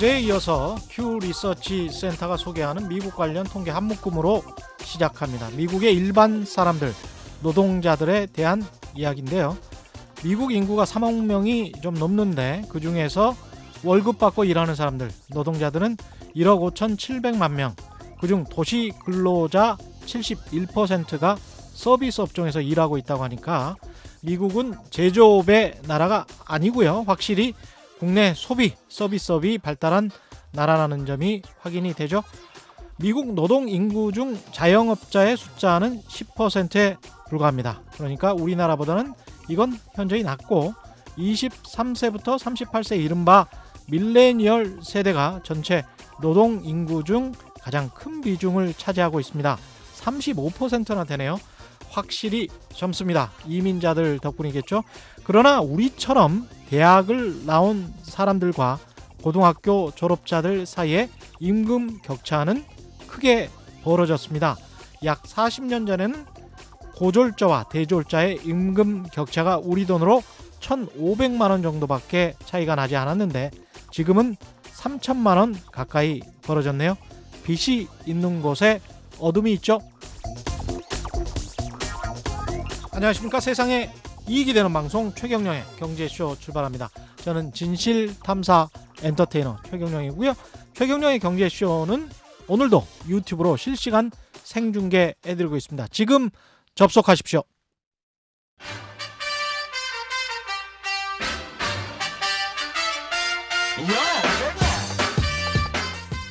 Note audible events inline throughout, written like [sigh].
어제에 이어서 큐 리서치 센터가 소개하는 미국 관련 통계 한묶음으로 시작합니다. 미국의 일반 사람들, 노동자들에 대한 이야기인데요. 미국 인구가 3억 명이 좀 넘는데 그 중에서 월급 받고 일하는 사람들, 노동자들은 1억 5,700만 명, 그 중 도시 근로자 71%가 서비스 업종에서 일하고 있다고 하니까 미국은 제조업의 나라가 아니고요. 확실히 국내 소비 서비스업이 발달한 나라라는 점이 확인이 되죠. 미국 노동 인구 중 자영업자의 숫자는 10%에 불과합니다. 그러니까 우리나라보다는 이건 현저히 낮고 23세부터 38세 이른바 밀레니얼 세대가 전체 노동 인구 중 가장 큰 비중을 차지하고 있습니다. 35%나 되네요. 확실히 젊습니다. 이민자들 덕분이겠죠. 그러나 우리처럼 대학을 나온 사람들과 고등학교 졸업자들 사이에 임금 격차는 크게 벌어졌습니다. 약 40년 전에는 고졸자와 대졸자의 임금 격차가 우리 돈으로 1,500만 원 정도밖에 차이가 나지 않았는데 지금은 3천만 원 가까이 벌어졌네요. 빛이 있는 곳에 어둠이 있죠. 안녕하십니까 세상에 이익이 되는 방송 최경령의 경제쇼 출발합니다. 저는 진실탐사 엔터테이너 최경령이고요. 최경령의 경제쇼는 오늘도 유튜브로 실시간 생중계 해드리고 있습니다. 지금 접속하십시오.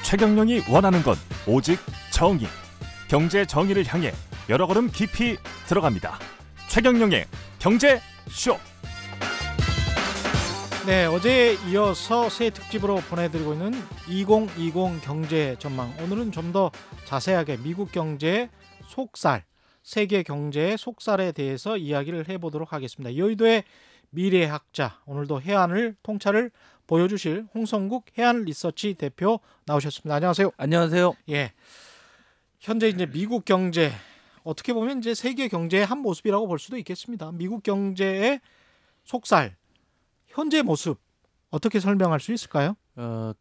최경령이 원하는 건 오직 정의. 경제 정의를 향해 여러 걸음 깊이 들어갑니다. 최경령의 경제 쇼. 네, 어제에 이어서 새 특집으로 보내드리고 있는 2020 경제 전망. 오늘은 좀 더 자세하게 미국 경제 속살, 세계 경제 속살에 대해서 이야기를 해보도록 하겠습니다. 여의도의 미래학자, 오늘도 해안을 통찰을 보여주실 홍성국 해안 리서치 대표 나오셨습니다. 안녕하세요. 안녕하세요. 예. 현재 이제 미국 경제 어떻게 보면 이제 세계 경제의 한 모습이라고 볼 수도 있겠습니다. 미국 경제의 속살 현재 모습 어떻게 설명할 수 있을까요? 어,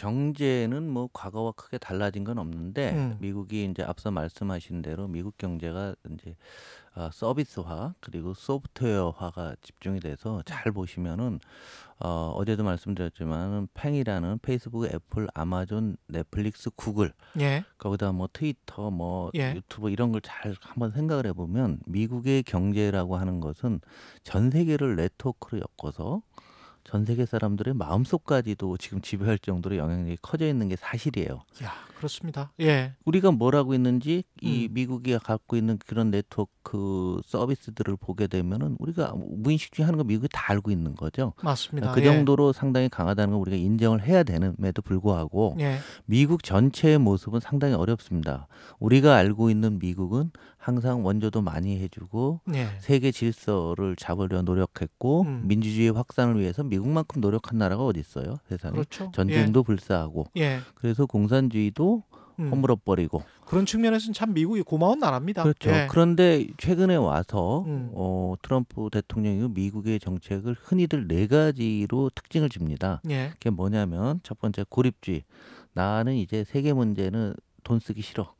경제는 뭐 과거와 크게 달라진 건 없는데 음. 미국이 이제 앞서 말씀하신 대로 미국 경제가 이제 어, 서비스화 그리고 소프트웨어화가 집중이 돼서 잘 보시면은 어, 어제도 말씀드렸지만 팽이라는 페이스북, 애플, 아마존, 넷플릭스, 구글 예. 거기다 뭐 트위터, 뭐 예. 유튜브 이런 걸 잘 한번 생각을 해보면 미국의 경제라고 하는 것은 전 세계를 네트워크로 엮어서 전 세계 사람들의 마음속까지도 지금 지배할 정도로 영향력이 커져 있는 게 사실이에요. 야, 그렇습니다. 예. 우리가 뭘 하고 있는지 이 음. 미국이 갖고 있는 그런 네트워크 그 서비스들을 보게 되면은 우리가 무의식 중에 하는 거 미국이 다 알고 있는 거죠. 맞습니다. 그 예. 정도로 예. 상당히 강하다는 걸 우리가 인정을 해야 되는에도 불구하고 예. 미국 전체의 모습은 상당히 어렵습니다. 우리가 알고 있는 미국은 항상 원조도 많이 해주고 네. 세계 질서를 잡으려 노력했고 음. 민주주의 확산을 위해서 미국만큼 노력한 나라가 어디 있어요 세상에 그렇죠. 전쟁도 예. 불사하고 예. 그래서 공산주의도 음. 허물어버리고 그런 측면에서는 참 미국이 고마운 나라입니다. 그렇죠. 예. 그런데 최근에 와서 음. 어, 트럼프 대통령이 미국의 정책을 흔히들 네 가지로 특징을 줍니다. 예. 그게 뭐냐면 첫 번째 고립주의. 나는 이제 세계 문제는 돈 쓰기 싫어.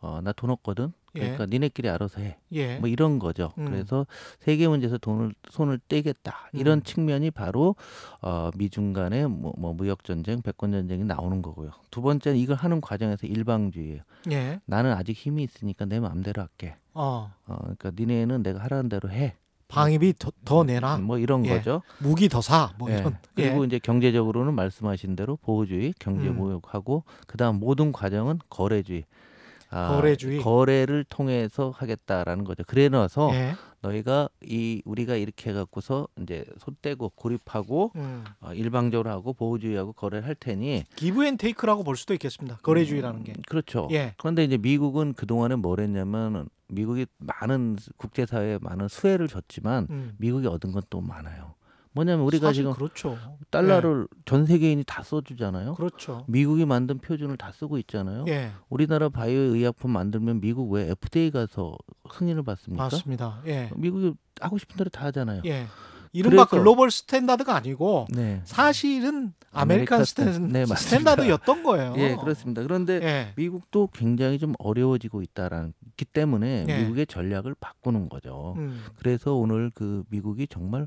어, 나 돈 없거든. 예. 그러니까 예. 니네끼리 알아서 해. 예. 뭐 이런 거죠. 음. 그래서 세계 문제에서 돈을 손을 떼겠다 이런 음. 측면이 바로 어, 미중 간의 뭐, 뭐 무역 전쟁, 백권 전쟁이 나오는 거고요. 두 번째는 이걸 하는 과정에서 일방주의예요. 예. 나는 아직 힘이 있으니까 내 마음대로 할게. 어. 어 그러니까 니네는 내가 하라는 대로 해. 방위비 더, 더, 음, 내라. 뭐 이런 예. 거죠. 무기 더 사. 뭐 예. 이런. 예. 그리고 예. 이제 경제적으로는 말씀하신 대로 보호주의, 경제 모욕하고 음. 그다음 모든 과정은 거래주의. 아, 거래주의 거래를 통해서 하겠다라는 거죠. 그래 놔서 예. 너희가 이 우리가 이렇게 해 갖고서 이제 손떼고 고립하고 음. 어, 일방적으로 하고 보호주의하고 거래를 할 테니 기브앤테이크라고 볼 수도 있겠습니다. 거래주의라는 게 음, 그렇죠. 예. 그런데 이제 미국은 그 동안에 뭘 했냐면 미국이 많은 국제사회에 많은 수혜를 줬지만 음. 미국이 얻은 건 또 많아요. 뭐냐면 우리가 지금 그렇죠. 달러를 예. 전 세계인이 다 써주잖아요. 그렇죠. 미국이 만든 표준을 다 쓰고 있잖아요. 예. 우리나라 바이오 의약품 만들면 미국 왜 FDA 가서 승인을 받습니까? 맞습니다. 예. 미국이 하고 싶은 대로 다 하잖아요. 예. 이른바 그래서, 글로벌 스탠다드가 아니고 네. 사실은 아메리칸, 스탠, 네, 스탠다드였던 거예요. 예, 그렇습니다. 그런데 예. 미국도 굉장히 좀 어려워지고 있다라기 때문에 예. 미국의 전략을 바꾸는 거죠. 음. 그래서 오늘 그 미국이 정말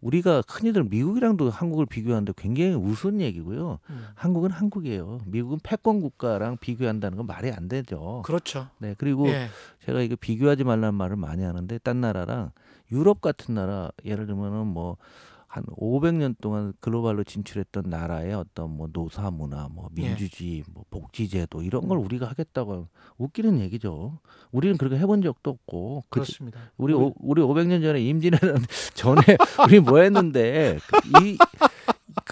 우리가 큰일들 미국이랑도 한국을 비교하는데 굉장히 우스운 얘기고요. 음. 한국은 한국이에요. 미국은 패권 국가랑 비교한다는 건 말이 안 되죠. 그렇죠. 네, 그리고 예. 제가 이거 비교하지 말라는 말을 많이 하는데 딴 나라랑 유럽 같은 나라 예를 들면은 뭐 한 500년 동안 글로벌로 진출했던 나라의 어떤 뭐 노사 문화, 뭐 예. 민주주의, 예. 뭐 복지 제도 이런 걸 음. 우리가 하겠다고 웃기는 얘기죠. 우리는 그렇게 해본 적도 없고 그, 렇습니다 우리 우리, 오, 우리 500년 전에 임진왜란 [laughs] 전에 우리 뭐 했는데 그 이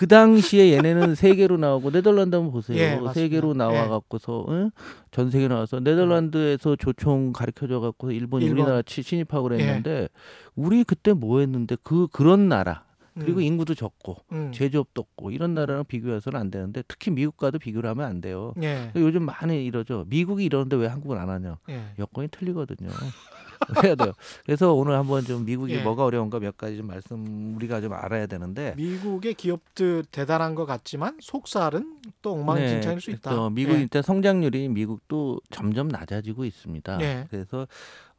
그 당시에 얘네는 [laughs] 세계로 나오고 네덜란드 한번 보세요. 예, 세계로 나와 갖고서 예. 응? 전 세계 나와서 네덜란드에서 예. 조총 가르쳐줘 갖고 일본 일본. 우리나라 치, 진입하고 예. 그랬는데 예. 우리 그때 뭐 했는데 그 그런 나라 그리고 음. 인구도 적고 음. 제조업도 없고 이런 나라랑 비교해서는 안 되는데 특히 미국과도 비교를 하면 안 돼요. 예. 요즘 많이 이러죠. 미국이 이러는데 왜 한국은 안 하냐? 예. 여건이 틀리거든요. [laughs] [laughs] 해야 돼요. 그래서 오늘 한번 좀 미국이 예. 뭐가 어려운가 몇 가지 좀 말씀 우리가 좀 알아야 되는데 미국의 기업들 대단한 것 같지만 속살은 또 엉망진창일 네. 수 있다. 미국 예. 일단 성장률이 미국도 점점 낮아지고 있습니다. 예. 그래서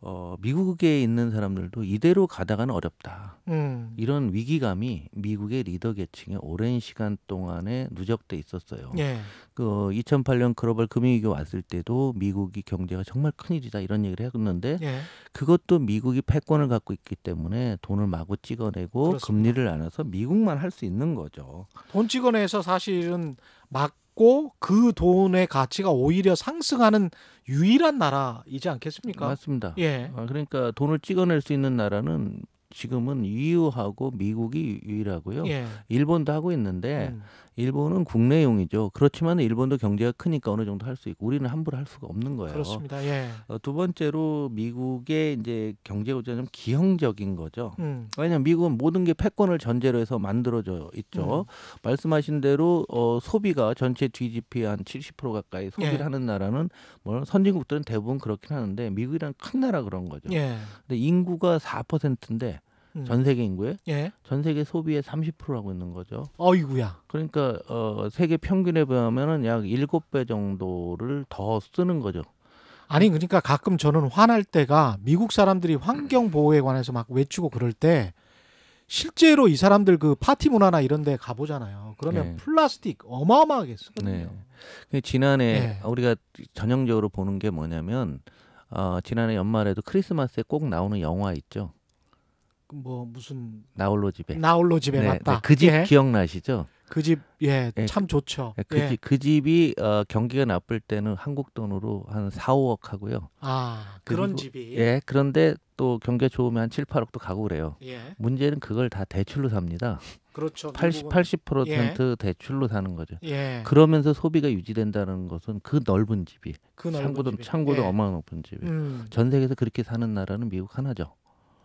어, 미국에 있는 사람들도 이대로 가다가는 어렵다. 음. 이런 위기감이 미국의 리더 계층에 오랜 시간 동안에 누적돼 있었어요. 예. 그 2008년 어, 글로벌 금융위기 왔을 때도 미국이 경제가 정말 큰일이다 이런 얘기를 했는데 예. 그것도 미국이 패권을 갖고 있기 때문에 돈을 마구 찍어내고 그렇습니다. 금리를 안아서 미국만 할 수 있는 거죠. 돈 찍어내서 사실은 막 있고 그 돈의 가치가 오히려 상승하는 유일한 나라이지 않겠습니까? 맞습니다. 예. 아, 그러니까 돈을 찍어낼 수 있는 나라는 지금은 EU하고 미국이 유일하고요. 예. 일본도 하고 있는데 음. 일본은 국내용이죠. 그렇지만 일본도 경제가 크니까 어느 정도 할 수 있고 우리는 함부로 할 수가 없는 거예요. 그렇습니다. 예. 어, 두 번째로 미국의 이제 경제 구조는좀 기형적인 거죠. 음. 왜냐하면 미국은 모든 게 패권을 전제로 해서 만들어져 있죠. 음. 말씀하신 대로 어, 소비가 전체 GDP 한70% 가까이 소비를 예. 하는 나라는 뭐 선진국들은 대부분 그렇긴 하는데 미국이란 큰 나라 그런 거죠. 예. 근데 인구가 4%인데 음. 전 세계 인구에 예. 전 세계 소비의 30%라고 있는 거죠. 어이구야. 그러니까 어, 세계 평균에 비하면은 약 7배 정도를 더 쓰는 거죠. 아니 그러니까 가끔 저는 화날 때가 미국 사람들이 환경 보호에 관해서 막 외치고 그럴 때 실제로 이 사람들 그 파티 문화나 이런 데 가보잖아요. 그러면 네. 플라스틱 어마어마하게 쓰거든요. 네. 그 지난해 네. 우리가 전형적으로 보는 게 뭐냐면 어, 지난해 연말에도 크리스마스에 꼭 나오는 영화 있죠. 그 뭐 무슨 나홀로 집에 나홀로 집에 네, 맞다. 네, 그집 예. 기억나시죠? 그 집 예, 예, 좋죠. 예, 그, 예. 집, 그 집이 어, 경기가 나쁠 때는 한국 돈으로 한 4, 5억 하고요. 아, 그런 그리고, 집이. 예, 그런데 또 경기가 좋으면 한 7, 8억도 가고 그래요. 예. 문제는 그걸 다 대출로 삽니다. 그렇죠. 80, 80% 예. 대출로 사는 거죠. 예. 그러면서 소비가 유지된다는 것은 그 넓은 집이. 그 넓은 창고도, 집이. 창고도 예. 어마어마한 높은 집이. 음. 전 세계에서 그렇게 사는 나라는 미국 하나죠.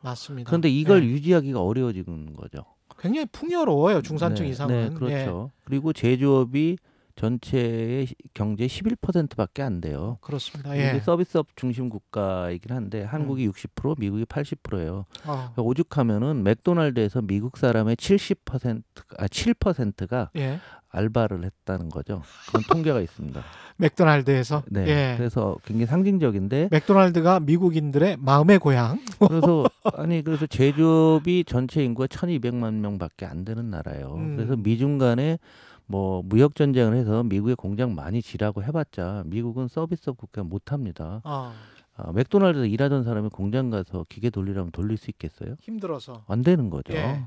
맞습니다. 그런데 이걸 네. 유지하기가 어려워지는 거죠. 굉장히 풍요로워요 중산층 네, 이상은. 네, 그렇죠. 예. 그리고 제조업이 전체의 경제 11%밖에 안 돼요. 그렇습니다. 예. 이게 서비스업 중심 국가이긴 한데 음. 한국이 음. 60%, 미국이 80%예요. 어. 그러니까 오죽하면은 맥도날드에서 미국 사람의 70%아 7%가 예. 알바를 했다는 거죠. 그런 통계가 있습니다. [laughs] 맥도날드에서. 네. 예. 그래서 굉장히 상징적인데. 맥도날드가 미국인들의 마음의 고향. [laughs] 그래서 아니 그래서 제조업이 전체 인구가 1,200만 명밖에 안 되는 나라예요. 음. 그래서 미중 간에 뭐 무역 전쟁을 해서 미국의 공장 많이 지라고 해봤자 미국은 서비스업 국가 못합니다. 아. 아, 맥도날드에서 일하던 사람이 공장 가서 기계 돌리라면 돌릴 수 있겠어요? 힘들어서 안 되는 거죠. 예.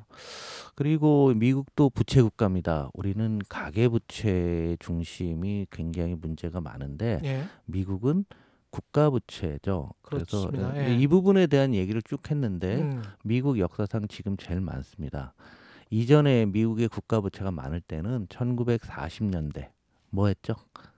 그리고 미국도 부채 국가입니다. 우리는 가계 부채 중심이 굉장히 문제가 많은데 예. 미국은 국가 부채죠. 그래서 예. 이 부분에 대한 얘기를 쭉 했는데 음. 미국 역사상 지금 제일 많습니다. 이전에 미국의 국가 부채가 많을 때는 1940년대 뭐 했죠?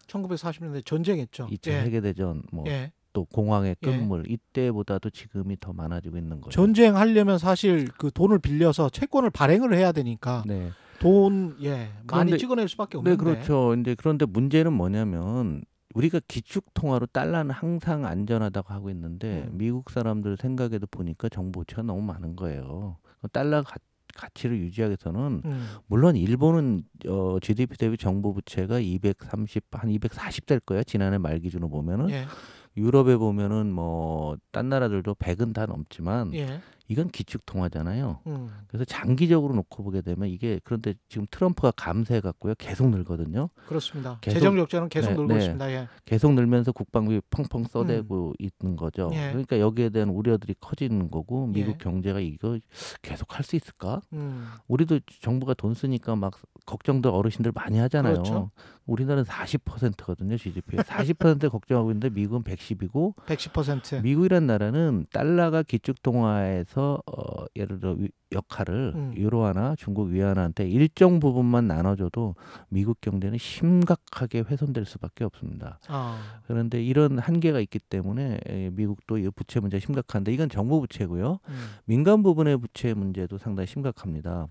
1940년대 전쟁했죠. 2차 예. 세계 대전 뭐 예. 또 공황의 예. 끝물 예. 이때보다도 지금이 더 많아지고 있는 거예 전쟁하려면 사실 그 돈을 빌려서 채권을 발행을 해야 되니까 네. 돈 예, 그런데, 찍어낼 수밖에 네, 없는데. 네, 그렇죠. 이제 그런데 문제는 뭐냐면 우리가 기축 통화로 달러는 항상 안전하다고 하고 있는데 음. 미국 사람들 생각에도 보니까 정보 부채가 너무 많은 거예요. 달러 가치를 유지하기위해서는 음. 물론 일본은 어 GDP 대비 정부 부채가 230 한 240 될거야 지난해 말 기준으로 보면은 예. 유럽에 보면은 뭐딴 나라들도 100은 다 넘지만 예. 이건 기축 통화잖아요. 음. 그래서 장기적으로 놓고 보게 되면 이게 그런데 지금 트럼프가 감세해 갖고요. 계속 늘거든요. 그렇습니다. 계속, 재정 적자는 계속 네, 늘고 네. 있습니다. 예. 계속 늘면서 국방비 펑펑 써대고 음. 있는 거죠. 예. 그러니까 여기에 대한 우려들이 커지는 거고 예. 미국 예. 경제가 이거 계속 할 수 있을까? 음. 우리도 정부가 돈 쓰니까 막 걱정들 어르신들 많이 하잖아요. 그렇죠. 우리나라는 40%거든요, GDP. 40% 걱정하고 있는데 미국은 110이고 110%. 미국이란 나라는 달러가 기축 통화에서 해서 어, 예를 들어 역할을 음. 유로화나 중국 위안화한테 일정 부분만 나눠줘도 미국 경제는 심각하게 훼손될 수밖에 없습니다. 아. 그런데 이런 한계가 있기 때문에 미국도 이 부채 문제 심각한데 이건 정부 부채고요. 음. 민간 부분의 부채 문제도 상당히 심각합니다.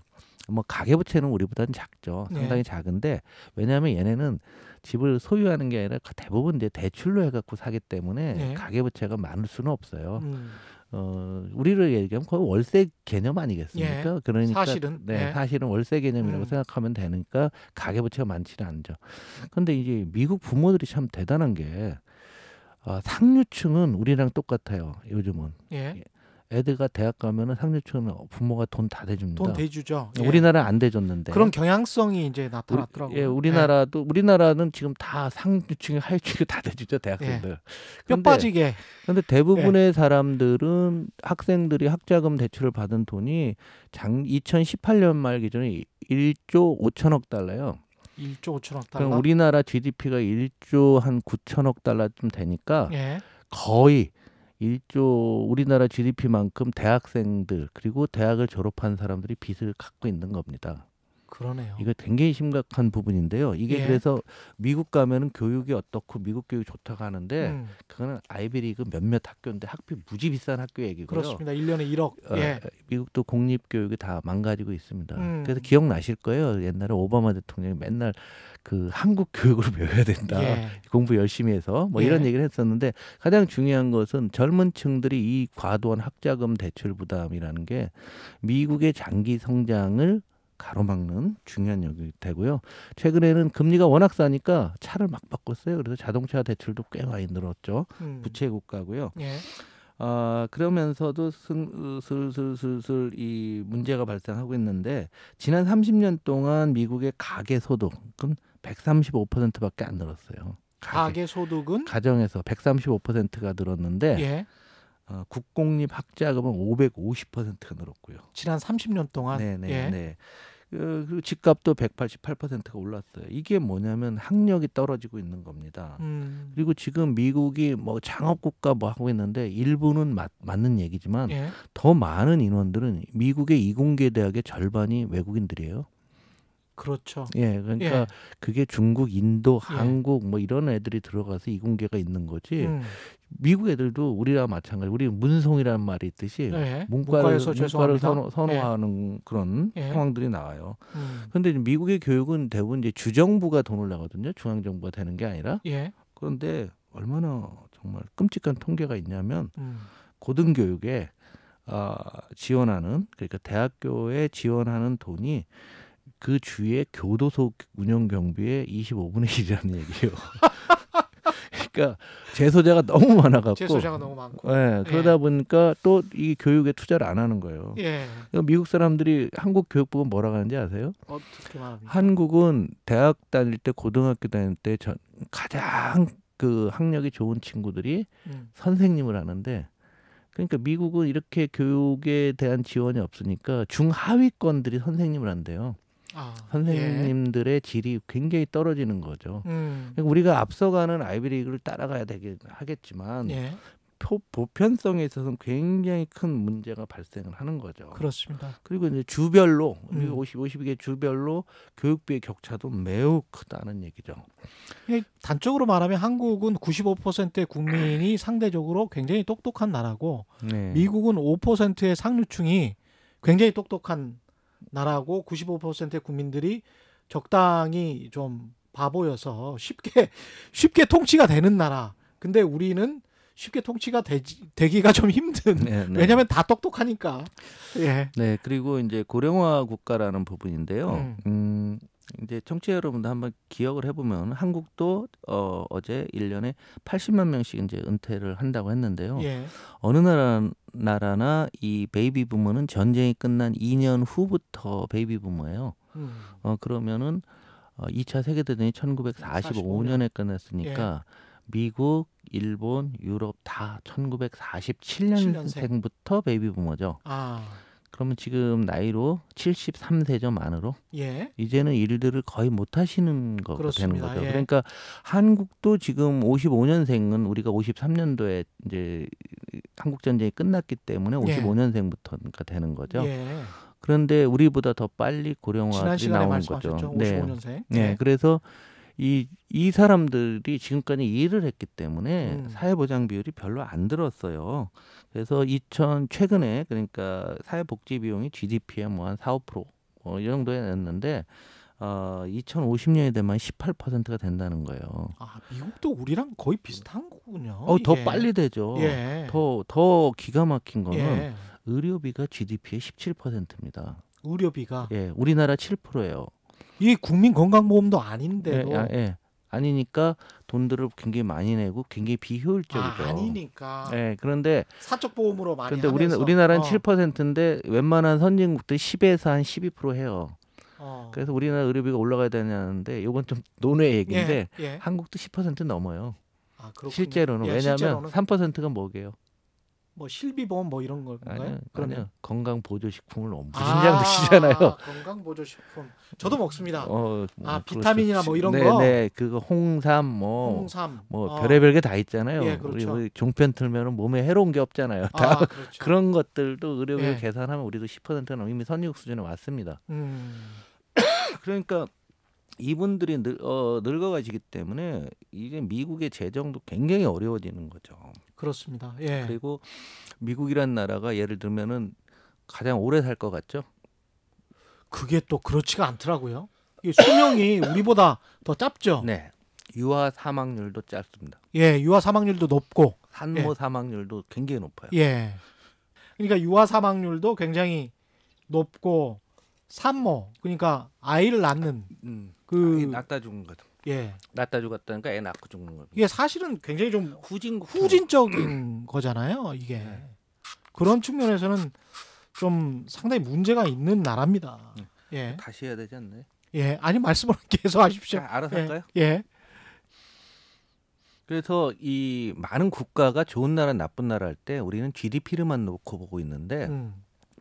뭐 가계부채는 우리보다는 작죠. 네. 상당히 네. 작은데 왜냐하면 얘네는 집을 소유하는 게 아니라 대부분 이제 대출로 해갖고 사기 때문에 네. 가계부채가 많을 수는 없어요. 음. 어, 우리를 얘기하면 거의 월세 개념 아니겠습니까? 예, 그러니까 사실은 네, 예. 사실은 월세 개념이라고 음. 생각하면 되니까 가계부채가 많지는 않죠. 근데 이제 미국 부모들이 참 대단한 게 어, 상류층은 우리랑 똑같아요. 요즘은 예. 애들가 대학 가면은 상류층은 부모가 돈 다 대줍니다. 돈 대주죠. 예. 우리나라 안 대줬는데 그런 경향성이 이제 나타났더라고요. 우리, 예, 예. 우리나라도 예. 우리나라는 지금 다 상류층이 하위층이 다 대주죠 대학생들. 예. 뼈 빠지게. 그런데 대부분의 예. 사람들은 학생들이 학자금 대출을 받은 돈이 장 2018년 말 기준에 1조 5천억 달러요. 1조 5천억 달러. 그럼 우리나라 GDP가 1조 한 9천억 달러쯤 되니까 거의 1조 우리나라 GDP만큼 대학생들 그리고 대학을 졸업한 사람들이 빚을 갖고 있는 겁니다. 그러네요. 이거 굉장히 심각한 부분인데요. 이게 예. 그래서 미국 가면은 교육이 어떻고 미국 교육 좋다고 하는데 음. 그거는 아이비리그 몇몇 학교인데 학비 무지 비싼 학교 얘기고요. 그렇습니다. 1년에 1억. 어, 예. 어, 미국도 공립 교육이 다 망가지고 있습니다. 음. 그래서 기억나실 거예요. 옛날에 오바마 대통령이 맨날 그 한국 교육을 [laughs] 배워야 된다. 예. 공부 열심히 해서 뭐 예. 이런 얘기를 했었는데 가장 중요한 것은 젊은 층들이 이 과도한 학자금 대출 부담이라는 게 미국의 장기 성장을 가로막는 중요한 역이 되고요. 최근에는 금리가 워낙 싸니까 차를 막 바꿨어요. 그래서 자동차 대출도 꽤 많이 늘었죠. 음. 부채 국가고요. 예. 아, 그러면서도 슬슬슬슬 이 문제가 발생하고 있는데 지난 30년 동안 미국의 가계 소득은 135%밖에 안 늘었어요. 가계, 가계 소득은 가정에서 135%가 늘었는데 예. 어, 국공립 학자금은 550%가 늘었고요. 지난 30년 동안 네네 네. 예. 네. 어, 그리고 집값도 188%가 올랐어요. 이게 뭐냐면 학력이 떨어지고 있는 겁니다. 음. 그리고 지금 미국이 뭐 창업국가 뭐 하고 있는데 일부는 맞, 맞는 얘기지만 예. 더 많은 인원들은 미국의 이공계 대학의 절반이 외국인들이에요. 그렇죠. 예, 그러니까 예. 그게 중국, 인도, 예. 한국 예. 뭐 이런 애들이 들어가서 이공계가 있는 거지. 음. 미국 애들도 우리랑 마찬가지. 우리 문송이라는 말이 있듯이 예. 문과를, 문과를 선호, 예. 하는 그런 예. 상황들이 나와요. 그런데 음. 미국의 교육은 대부분 이제 주정부가 돈을 내거든요. 중앙정부가 되는 게 아니라. 그런데 얼마나 정말 끔찍한 통계가 있냐면 음. 고등교육에 아, 지원하는 그러니까 대학교에 지원하는 돈이 그 주에 교도소 운영 경비의 25분의 1이라는 얘기예요. 그러니까 재소자가 너무 많아갖고 재소자가 너무 많고 예, 예. 그러다 예. 보니까 또 이 교육에 투자를 안 하는 거예요. 예. 그러니까 미국 사람들이 한국 교육부가 뭐라고 하는지 아세요? 어떻게 말합니까? 한국은 대학 다닐 때 고등학교 다닐 때 전, 가장 그 학력이 좋은 친구들이 음. 선생님을 하는데 그러니까 미국은 이렇게 교육에 대한 지원이 없으니까 중하위권들이 선생님을 한대요. 아, 선생님들의 예. 질이 굉장히 떨어지는 거죠. 예. 음. 그러니까 우리가 앞서가는 아이비리그를 따라가야 되긴 하겠지만 예. 표, 보편성에 있어서는 굉장히 큰 문제가 발생을 하는 거죠. 그렇습니다. 그리고 이제 주별로 음. 50, 52개 주별로 교육비의 격차도 매우 크다는 얘기죠. 예, 단적으로 말하면 한국은 95%의 국민이 상대적으로 굉장히 똑똑한 나라고 네. 미국은 5%의 상류층이 굉장히 똑똑한 나라고 95%의 국민들이 적당히 좀 바보여서 쉽게 [laughs] 쉽게 통치가 되는 나라. 근데 우리는 쉽게 통치가 되지, 되기가 좀 힘든. 네, 네. 왜냐하면 다 똑똑하니까. 예. 네. 그리고 이제 고령화 국가라는 부분인데요. 음, 음 이제 청취자 여러분도 한번 기억을 해보면 한국도 어, 어제 1년에 80만 명씩 이제 은퇴를 한다고 했는데요. 예. 어느 나라, 나라나 이 베이비 부모는 전쟁이 끝난 2년 후부터 베이비 부모예요. 음. 어, 그러면은 어, 2차 세계대전이 1945년에 45년. 끝났으니까 예. 미국, 일본, 유럽 다 1947년생부터 베이비 부모죠. 아. 그러면 지금 나이로 73세죠 만으로 예. 이제는 일들을 거의 못 하시는 거그 되는 거죠. 예. 그러니까 한국도 지금 55년생은 우리가 53년도에 이제 한국 전쟁이 끝났기 때문에 55년생부터가 예. 되는 거죠. 예. 그런데 우리보다 더 빨리 고령화가 나오는 거죠. 55년생. 네. 네. 네. 그래서 이, 이 사람들이 지금까지 일을 했기 때문에 음. 사회보장 비율이 별로 안 들었어요. 그래서 2000, 최근에 그러니까 사회복지 비용이 g d p 에 뭐한 4, 5%, 어, 이 정도에 냈는데, 어, 2050년이 되면 18%가 된다는 거예요. 아, 미국도 우리랑 거의 비슷한 거군요. 어, 이게. 더 예. 빨리 되죠. 예. 더, 더 기가 막힌 거는 예. 의료비가 GDP의 17%입니다. 의료비가? 예, 우리나라 7%예요. 이 국민 건강보험도 아닌데도 예, 아, 예. 아니니까 돈들을 굉장히 많이 내고 굉장히 비효율적이죠. 아, 니니까 예. 그런데 사적 보험으로 많이 그런데 우리는 우리나라는 어. 7%인데 웬만한 선진국들 10에서 한12% 해요. 어. 그래서 우리나라 의료비가 올라가야 되는데 냐 이건 좀 논외 예, 얘기인데 예, 예. 한국도 10% 넘어요. 아, 실제로는 예, 왜냐하면 실제로는... 3%가 뭐게요? 뭐 실비보험 뭐 이런 걸까요? 아니요, 그러면 아니요. 건강 보조 식품을 무진장 아, 드시잖아요. [laughs] 건강 보조 식품. 저도 먹습니다. 어, 뭐아 비타민이나 뭐 이런 네, 거. 네, 그거 홍삼 뭐 홍삼 뭐 어. 별의별 게 다 있잖아요. 예, 그렇죠. 우리 종편 틀면은 몸에 해로운 게 없잖아요. 아, 다 아, [laughs] 그렇죠. 그런 것들도 의료비 예. 계산하면 우리도 10%는 이미 선진국 수준에 왔습니다. 음. [coughs] 그러니까 이분들이 늙, 어, 늙어가시기 때문에 이게 미국의 재정도 굉장히 어려워지는 거죠. 그렇습니다. 예. 그리고 미국이란 나라가 예를 들면은 가장 오래 살 것 같죠? 그게 또 그렇지가 않더라고요. 수명이 [coughs] 우리보다 더 짧죠. 네. 유아 사망률도 짧습니다. 예, 유아 사망률도 높고 산모 예. 사망률도 굉장히 높아요. 예. 그러니까 유아 사망률도 굉장히 높고 산모 그러니까 아이를 낳는 음, 그 낳다 죽은 거죠. 예. 낳다 죽었다니까 애 낳고 죽는 겁니다. 이게 사실은 굉장히 좀 후진 후진적인 거잖아요. 이게 네. 그런 측면에서는 좀 상당히 문제가 있는 나라입니다. 네. 예. 다시 해야 되지 않나요? 예, 아니 말씀을 [laughs] 계속 하십시오. 아, 알아서 예. 할까요? 예. 그래서 이 많은 국가가 좋은 나라 나쁜 나라 할 때 우리는 GDP를만 놓고 보고 있는데 음.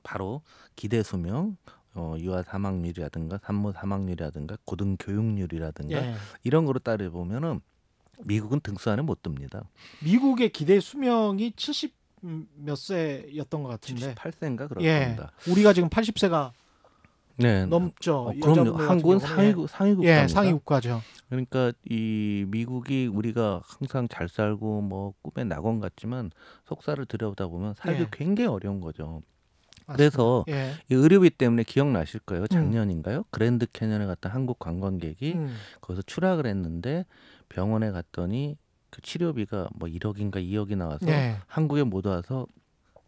바로 기대 수명, 어, 유아 사망률이라든가 산모 사망률이라든가 고등 교육률이라든가 예. 이런 거로 따져 보면은 미국은 등수 안에 못 듭니다. 미국의 기대 수명이 70몇 세였던 것 같은데 78세인가 그렇습니다. 예. 우리가 지금 80세가 네. 넘죠. 어, 그럼요. 한국은 상위 예. 상위 국 예, 상위 국가죠. 그러니까 이 미국이 우리가 항상 잘 살고 뭐 꿈의 낙원 같지만 속사를 들여다보면 살기 예. 굉장히 어려운 거죠. 그래서 예. 이 의료비 때문에 기억나실 거예요. 음. 작년인가요? 음. 그랜드 캐년에 갔던 한국 관광객이 음. 거기서 추락을 했는데 병원에 갔더니 그 치료비가 뭐 1억인가 2억이 나와서 예. 한국에 못 와서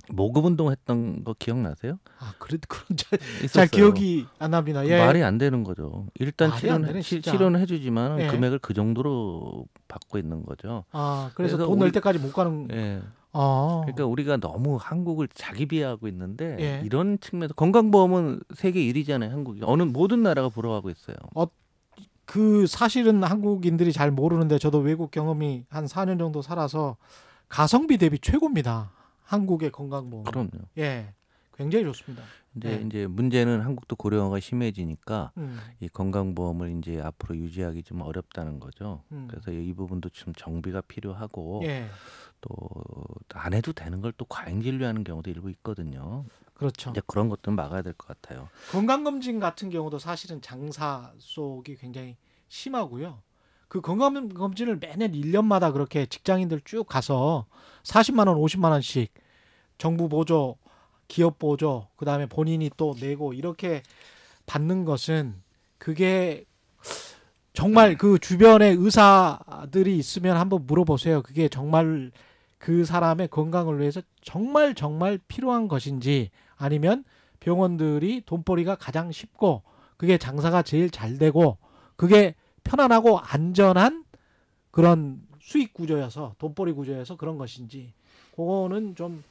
모금 운동했던 거 기억나세요? 아, 그래도 그런 잘, 잘 기억이 안 납니다. 예. 말이 안 되는 거죠. 일단 치료는 되네, 치, 치료는 해주지만 예. 금액을 그 정도로 받고 있는 거죠. 아, 그래서, 그래서 돈 낼 때까지 못 가는. 예. 아. 그러니까 우리가 너무 한국을 자기 비하하고 있는데 예. 이런 측면에서 건강보험은 세계 1위잖아요, 한국이. 어느 모든 나라가 부러워하고 있어요. 어, 그 사실은 한국인들이 잘 모르는데 저도 외국 경험이 한 4년 정도 살아서 가성비 대비 최고입니다. 한국의 건강보험. 그럼요. 예. 굉장히 좋습니다. 근데 네. 이제 문제는 한국도 고령화가 심해지니까 음. 이 건강보험을 이제 앞으로 유지하기 좀 어렵다는 거죠. 음. 그래서 이 부분도 좀 정비가 필요하고 예. 또안 해도 되는 걸 또 과잉 진료하는 경우도 일부 있거든요. 그렇죠. 이제 그런 것들은 막아야 될 것 같아요. 건강검진 같은 경우도 사실은 장사 속이 굉장히 심하고요. 그 건강검진을 매년 1년마다 그렇게 직장인들 쭉 가서 40만 원, 50만 원씩 정부 보조 기업 보조 그다음에 본인이 또 내고 이렇게 받는 것은 그게 정말 그 주변에 의사들이 있으면 한번 물어보세요. 그게 정말 그 사람의 건강을 위해서 정말 정말 필요한 것인지 아니면 병원들이 돈벌이가 가장 쉽고 그게 장사가 제일 잘 되고 그게 편안하고 안전한 그런 수익 구조여서 돈벌이 구조여서 그런 것인지 그거는 좀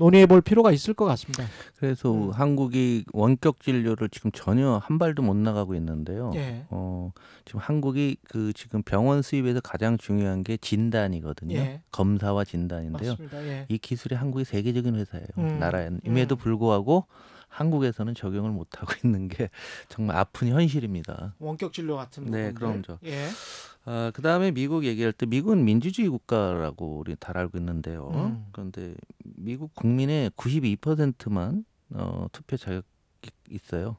논의해 볼 필요가 있을 것 같습니다. 그래서 음. 한국이 원격 진료를 지금 전혀 한 발도 못 나가고 있는데요. 예. 어, 지금 한국이 그 지금 병원 수입에서 가장 중요한 게 진단이거든요. 예. 검사와 진단인데요. 예. 이 기술이 한국의 세계적인 회사예요. 음. 나라임에도 예. 불구하고 한국에서는 적용을 못 하고 [laughs] 있는 게 정말 아픈 현실입니다. 원격 진료 같은 네, 그럼죠. 예. 아, 어, 그 다음에 미국 얘기할 때 미국은 민주주의 국가라고 우리 잘 알고 있는데요. 음. 그런데 미국 국민의 92%만 어, 투표 자격이 있어요.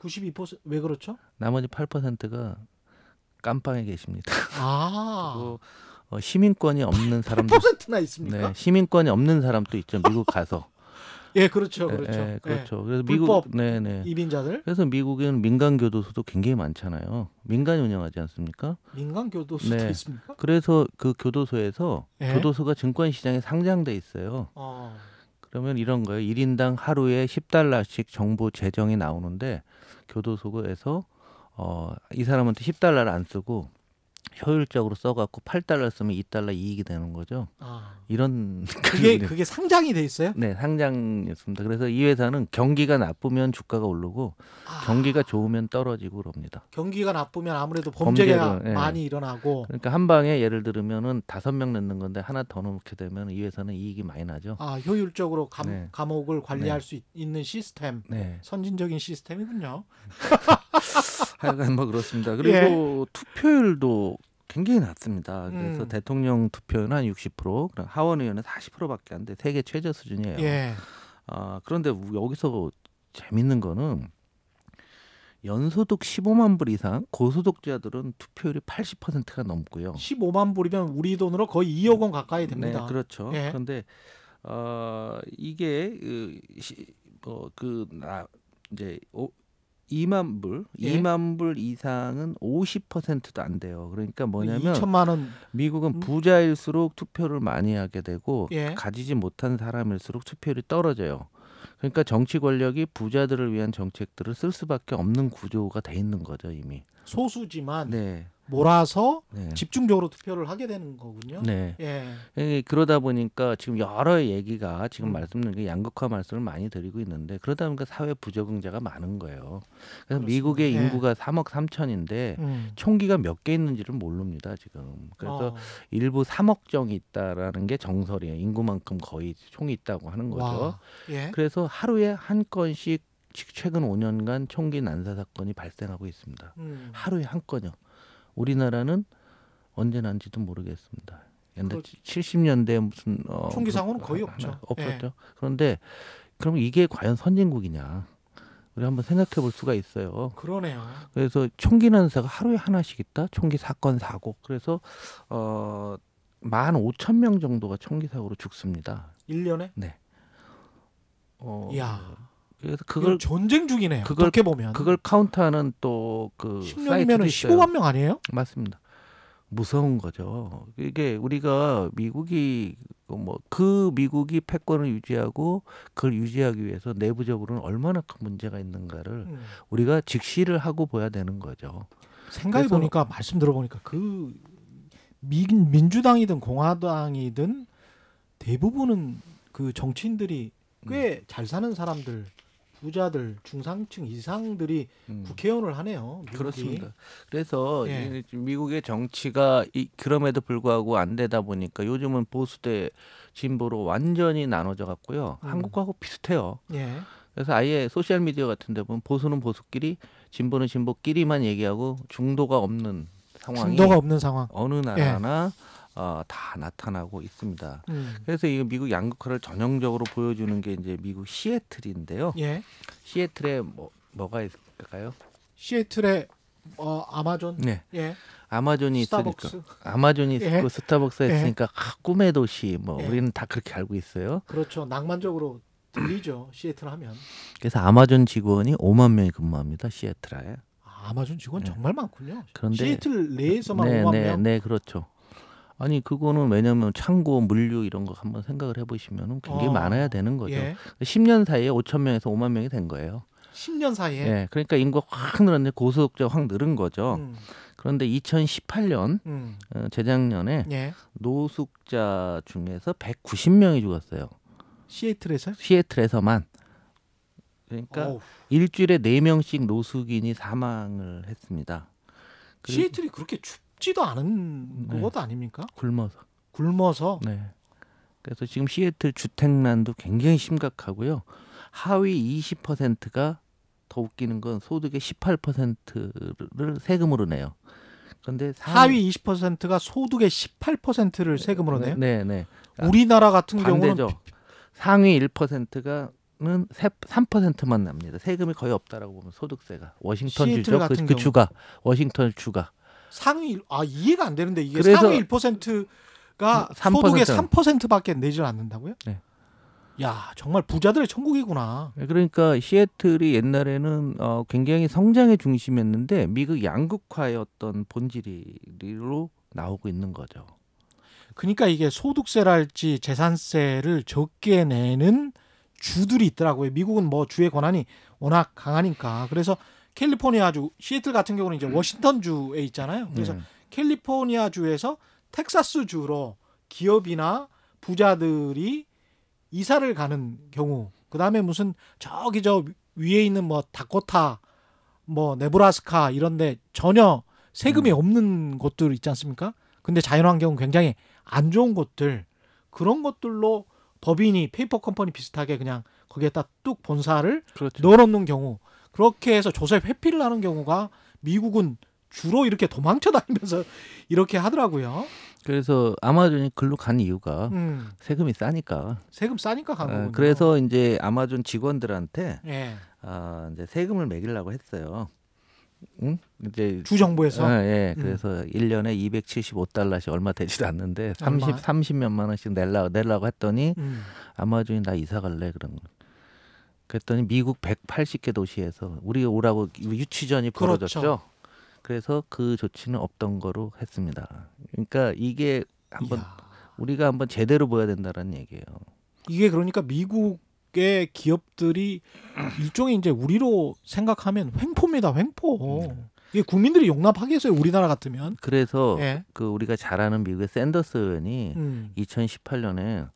92%왜 그렇죠? 나머지 8%가 깜빵에 계십니다. 아. 그리고 어, 시민권이 없는 사람도 8%나 있습니까? 네, 시민권이 없는 사람도 있죠. 미국 가서. 예, 그렇죠, 그렇죠, 예, 그렇죠. 예, 예. 그렇죠. 그래서 미국, 네, 네. 이민자들. 그래서 미국은 민간 교도소도 굉장히 많잖아요. 민간이 운영하지 않습니까? 민간 교도소도 네. 있습니까? 그래서 그 교도소에서 예. 교도소가 증권 시장에 상장돼 있어요. 어. 그러면 이런 거예요. 일인당 하루에 십달러씩 정부 재정이 나오는데 교도소에서 어, 이 사람한테 십달러를안 쓰고 효율적으로 써갖고 8달러 쓰면 2달러 이익이 되는 거죠. 아. 이런 그게 그게 [laughs] 상장이 돼 있어요? 네, 상장이었습니다. 그래서 이 회사는 경기가 나쁘면 주가가 오르고 아. 경기가 좋으면 떨어지고 그럽니다. 경기가 나쁘면 아무래도 범죄가 범죄를, 예. 많이 예. 일어나고 그러니까 한 방에 예를 들으면은 다섯 명 넣는 건데 하나 더 넣게 되면 이 회사는 이익이 많이 나죠. 아, 효율적으로 감, 네. 감옥을 관리할 네. 수 있, 는 시스템, 네. 선진적인 시스템이군요. [laughs] 하여간 뭐 그렇습니다. [laughs] 예. 그리고 예. 투표율도 굉장히 낮습니다. 그래서 음. 대통령 투표는 한 60%, 그럼 하원 의원은 40%밖에 안 돼. 세계 최저 수준이에요. 예. 아, 그런데 여기서 재밌는 거는 연소득 15만 불 이상 고소득자들은 투표율이 80%가 넘고요. 15만 불이면 우리 돈으로 거의 2억 원 가까이 네, 됩니다. 네, 그렇죠. 예. 그런데 어, 이게 그, 뭐, 그 나, 이제 오, 2만 불, 예? 2만 불 이상은 50%도 안 돼요. 그러니까 뭐냐면 2천만 원 미국은 음. 부자일수록 투표를 많이 하게 되고 예? 가지지 못한 사람일수록 투표율이 떨어져요. 그러니까 정치 권력이 부자들을 위한 정책들을 쓸 수밖에 없는 구조가 돼 있는 거죠, 이미. 소수지만 네. 몰아서 네. 집중적으로 투표를 하게 되는 거군요. 네. 예. 예. 그러다 보니까 지금 여러 얘기가 지금 음. 말씀드린 게 양극화 말씀을 많이 드리고 있는데 그러다 보니까 사회 부적응자가 많은 거예요. 그래서 그렇습니다. 미국의 예. 인구가 3억 3천인데 음. 총기가 몇 개 있는지를 모릅니다 지금. 그래서 어. 일부 3억 정이 있다라는 게 정설이에요. 인구만큼 거의 총이 있다고 하는 거죠. 와. 예. 그래서 하루에 한 건씩 최근 5년간 총기 난사 사건이 발생하고 있습니다. 음. 하루에 한 건요. 우리나라는 언제 난지도 모르겠습니다. 옛날 70년대 무슨 어, 총기상으는 거의 아, 없죠. 아, 없었죠. 예. 그런데 그럼 이게 과연 선진국이냐? 우리 한번 생각해 볼 수가 있어요. 그러네요. 그래서 총기 난사가 하루에 하나씩 있다. 총기 사건 사고. 그래서 어 15,000명 정도가 총기 사고로 죽습니다. 1년에? 네. 어, 야. 그래서 그걸 전쟁 중이네요. 그걸, 어떻게 보면 그걸 카운트하는 또그 10년이면 15만 명 아니에요? 맞습니다. 무서운 거죠. 이게 우리가 미국이 뭐그 미국이 패권을 유지하고 그걸 유지하기 위해서 내부적으로는 얼마나 큰 문제가 있는가를 음. 우리가 직시를 하고 봐야 되는 거죠. 생각해 보니까 말씀 들어보니까 그 민, 민주당이든 공화당이든 대부분은 그 정치인들이 꽤잘 음. 사는 사람들 부자들 중상층 이상들이 음. 국회의원을 하네요. 미국이. 그렇습니다. 그래서 예. 미국의 정치가 이, 그럼에도 불구하고 안 되다 보니까 요즘은 보수 대 진보로 완전히 나눠져 갔고요. 음. 한국하고 비슷해요. 예. 그래서 아예 소셜 미디어 같은 데 보면 보수는 보수끼리 진보는 진보끼리만 얘기하고 중도가 없는 상황이 중도가 없는 상황 어느 나라나 예. 어, 다 나타나고 있습니다. 음. 그래서 이 미국 양극화를 전형적으로 보여주는 게 이제 미국 시애틀인데요. 예. 시애틀에 뭐 뭐가 있을까요? 시애틀에 어 아마존. 네. 예. 아마존이 스타벅스. 예. 예. 있으니까 아마존이 있고 예. 스타벅스 있으니까 예. 아, 꿈의 도시 뭐 예. 우리는 다 그렇게 알고 있어요. 그렇죠. 낭만적으로 들리죠 시애틀 하면. 그래서 아마존 직원이 5만 명이 근무합니다 시애틀에. 아, 마존 직원 네. 정말 많군요. 그런데 시애틀 내에서만 네, 5만 네, 명. 네, 그렇죠. 아니 그거는 왜냐하면 창고 물류 이런 거 한번 생각을 해보시면 굉장히 어. 많아야 되는 거죠. 예. 10년 사이에 5천 명에서 5만 명이 된 거예요. 10년 사이에. 예, 그러니까 인구가 확 늘었는데 고소득자확 늘은 거죠. 음. 그런데 2018년 음. 어, 재작년에 예. 노숙자 중에서 190명이 죽었어요. 시애틀에서? 시애틀에서만. 그러니까 어후. 일주일에 4명씩 노숙인이 사망을 했습니다. 시애틀이 그렇게 춥 춥지도 않은 네. 그것 아닙니까? 굶어서. 굶어서. 네. 그래서 지금 시애틀 주택난도 굉장히 심각하고요. 하위 20%가 더 웃기는 건 소득의 18%를 세금으로 내요. 그데 하위 20%가 소득의 18%를 세금으로 내요? 네, 네. 네. 우리나라 같은 반대죠. 경우는 상위 1%가 는 3%만 납니다. 세금이 거의 없다라고 보면 소득세가 워싱턴 주죠. 그, 그 주가 워싱턴 주가 상위 아 이해가 안 되는데 이게 상위 1%가 3%. 음, 소득의 3%밖에 내질 않는다고요? 네. 야 정말 부자들의 천국이구나. 네, 그러니까 시애틀이 옛날에는 어, 굉장히 성장의 중심이었는데 미국 양극화의 어떤 본질이로 나오고 있는 거죠. 그러니까 이게 소득세랄지 재산세를 적게 내는 주들이 있더라고요. 미국은 뭐 주의 권한이 워낙 강하니까 그래서 캘리포니아주 시애틀 같은 경우는 이제 음. 워싱턴주에 있잖아요. 그래서 네. 캘리포니아주에서 텍사스주로 기업이나 부자들이 이사를 가는 경우 그다음에 무슨 저기 저 위에 있는 뭐 다코타 뭐 네브라스카 이런 데 전혀 세금이 음. 없는 곳들 있지 않습니까? 근데 자연환경은 굉장히 안 좋은 곳들 그런 것들로 법인이 페이퍼 컴퍼니 비슷하게 그냥 거기에다 뚝 본사를 그렇죠. 넣어놓는 경우 그렇게 해서 조세 회피를 하는 경우가 미국은 주로 이렇게 도망쳐 다니면서 [laughs] 이렇게 하더라고요. 그래서 아마존이 글로 간 이유가 음. 세금이 싸니까. 세금 싸니까 간 어, 거군요. 그래서 이제 아마존 직원들한테 예. 어, 이제 세금을 매기려고 했어요. 응? 이제 주 정부에서 어, 예. 음. 그래서 일년에 275달러씩 얼마 되지도 않는데 30 30몇만 원씩 내려 내려고 했더니 음. 아마존이 나 이사 갈래 그런 거. 그랬더니 미국 180개 도시에서 우리 오라고 유치전이 그렇죠. 벌어졌죠. 그렇죠. 그래서 그 조치는 없던 거로 했습니다. 그러니까 이게 한번 우리가 한번 제대로 보야 된다라는 얘기예요. 이게 그러니까 미국의 기업들이 일종의 이제 우리로 생각하면 횡포입니다. 횡포. 음. 이게 국민들이 용납하겠어요 우리나라 같으면 그래서 예. 그 우리가 잘 아는 미국의 샌더스 의원이 음. 2018년에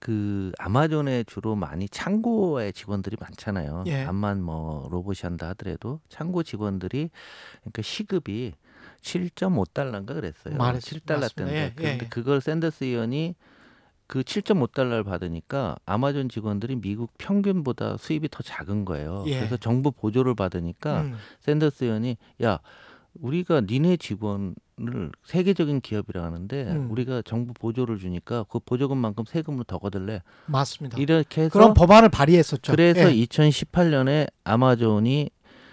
그 아마존에 주로 많이 창고의 직원들이 많잖아요. 예. 암만 뭐 로봇이 한다 하더라도 창고 직원들이 그러니까 시급이 7.5달러인가 그랬어요. 말했 7달러 때인데 예. 그런데 예. 그걸 샌더스 의원이 그 7.5달러를 받으니까 아마존 직원들이 미국 평균보다 수입이 더 작은 거예요. 예. 그래서 정부 보조를 받으니까 음. 샌더스 의원이 야 우리가 니네 직원 를 세계적인 기업이라 하는데 음. 우리가 정부 보조를 주니까 그 보조금만큼 세금으로 더 거둘래. 맞습니다. 이렇게 해서 그런 법안을 발의했었죠. 그래서 예. 2018년에 아마존이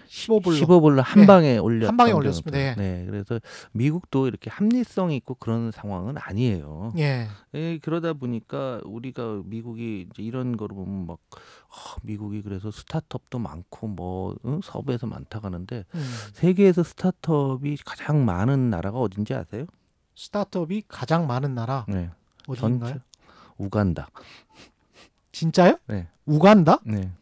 15불로 15불로 한 네. 방에 올렸 한 방에 올렸습니다. 네. 네. 그래서 미국도 이렇게 합리성 있고 그런 상황은 아니에요. 예. 예 그러다 보니까 우리가 미국이 이제 이런 거를 보면 막 어, 미국이 그래서 스타트업도 많고 뭐 응? 서부에서 많다 가는데 음. 세계에서 스타트업이 가장 많은 나라가 어딘지 아세요? 스타트업이 가장 많은 나라. 네. 어디인가요? 우간다. 진짜요? 네. 우간다? 네.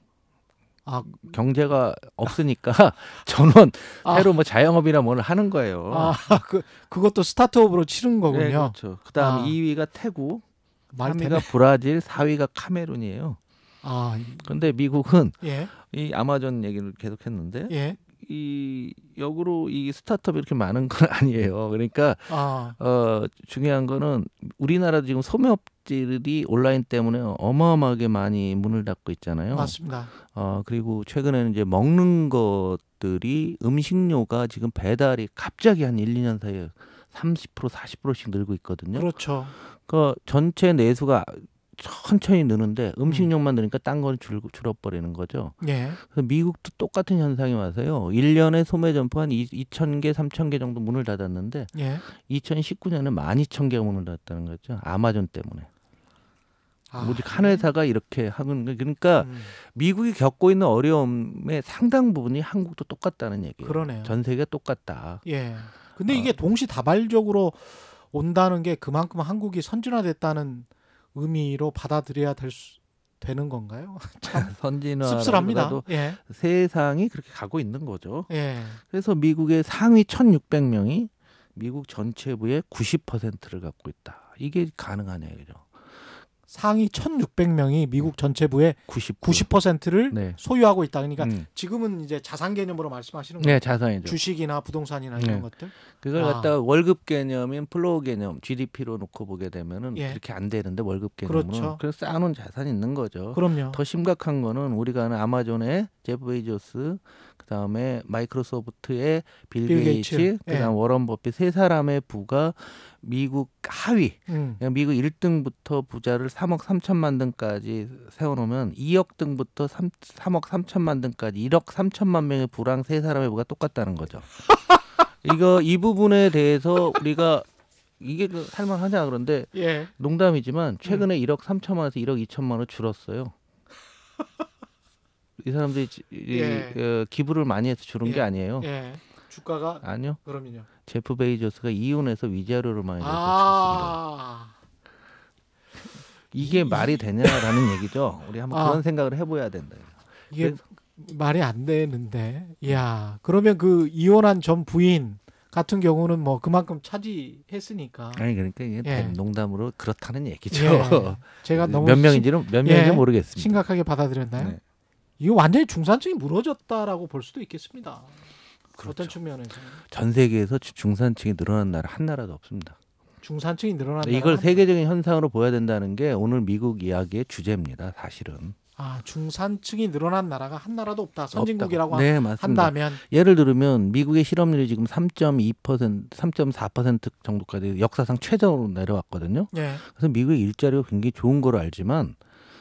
아, 경제가 없으니까 [laughs] 저는 아. 새로 뭐 자영업이나 뭘 뭐 하는 거예요. 아, 그 그것도 스타트업으로 치른 네, 거군요. 네, 그렇죠. 그다음 아. 2위가 태국, 3위가 브라질, 4위가 카메룬이에요. 아, 근데 미국은 예. 이 아마존 얘기를 계속했는데 예. 이 역으로 이 스타트업이 이렇게 많은 건 [laughs] 아니에요. 그러니까 아. 어 중요한 거는 우리나라 지금 소매업들이 온라인 때문에 어마어마하게 많이 문을 닫고 있잖아요. 맞습니다. 어 그리고 최근에는 이제 먹는 것들이 음식료가 지금 배달이 갑자기 한 1, 2년 사이에 30% 40%씩 늘고 있거든요. 그렇죠. 그니까 전체 내수가 천천히 느는데 음식료만 느니까 음. 딴걸 줄어버리는 줄 거죠. 네. 그래서 미국도 똑같은 현상이 와서요. 1년에 소매 점포 한 2,000개, 3,000개 정도 문을 닫았는데 네. 2019년에 1 2 0 0 0개 문을 닫았다는 거죠. 아마존 때문에. 아, 오직 한 회사가 이렇게 하는 거 그러니까 음. 미국이 겪고 있는 어려움의 상당 부분이 한국도 똑같다는 얘기예요. 그러네요. 전 세계 똑같다. 예. 근데 어. 이게 어, 동시다발적으로 온다는 게 그만큼 한국이 선진화됐다는 의미로 받아들여야 될 수, 되는 건가요? [laughs] 아, 선진화 씁쓸합니다. 예. 세상이 그렇게 가고 있는 거죠. 예. 그래서 미국의 상위 1,600명이 미국 전체부의 90%를 갖고 있다. 이게 가능하냐 이죠. 상위 1,600명이 미국 전체부의 90, 퍼센트를 네. 소유하고 있다. 그러니까 음. 지금은 이제 자산 개념으로 말씀하시는 거예 네, 자산이죠. 주식이나 부동산이나 네. 이런 것들. 그걸 아. 갖다 가 월급 개념인 플로우 개념, GDP로 놓고 보게 되면은 예. 그렇게 안 되는데 월급 개념은 그렇죠. 그래서 쌓아놓은 자산이 있는 거죠. 그럼요. 더 심각한 거는 우리가 아는 아마존의 제프 베이조스 그다음에 마이크로소프트의 빌, 빌 게이츠, 게이츠. 예. 그다음 예. 워런 버핏 세 사람의 부가 미국 하위 음. 그러니까 미국 1등부터 부자를 3억 3천만 등까지 세워놓으면 2억 등부터 3, 3억 3천만 등까지 1억 3천만 명의 부랑 세 사람의 부가 똑같다는 거죠. [laughs] 이거 이 부분에 대해서 우리가 이게 그 살만하냐 그런데 예. 농담이지만 최근에 음. 1억 3천만에서 1억 2천만으로 줄었어요. [laughs] 이 사람들이 예. 어, 기부를 많이 해서 주는 예. 게 아니에요. 예. 주가가 아니요. 그럼요. 제프 베이조스가 이윤에서 위자료를 많이 줬습니다. 아. 이게 이... 말이 되냐라는 얘기죠. 우리 한번 아. 그런 생각을 해봐야 된다. 이게 네. 말이 안 되는데, 야 그러면 그 이혼한 전 부인 같은 경우는 뭐 그만큼 차지했으니까. 아니 그러니까 이게 예. 농담으로 그렇다는 얘기죠. 예. 제가 [laughs] 너무 몇 명인지는 몇 명인지 예. 모르겠습니다. 심각하게 받아들였나요? 네. 이거 완전히 중산층이 무너졌다라고 볼 수도 있겠습니다. 그렇죠. 어떤 측면에서 전 세계에서 중산층이 늘어난 나라 한 나라도 없습니다. 중산층이 늘어난 이걸 세계적인 현상으로 보여야 된다는 게 오늘 미국 이야기의 주제입니다. 사실은. 아 중산층이 늘어난 나라가 한 나라도 없다. 선진국이라고 네, 한다면 예를 들면 미국의 실업률이 지금 3.2% 3.4% 정도까지 역사상 최저로 내려왔거든요. 네. 그래서 미국의 일자리가 굉장히 좋은 거로 알지만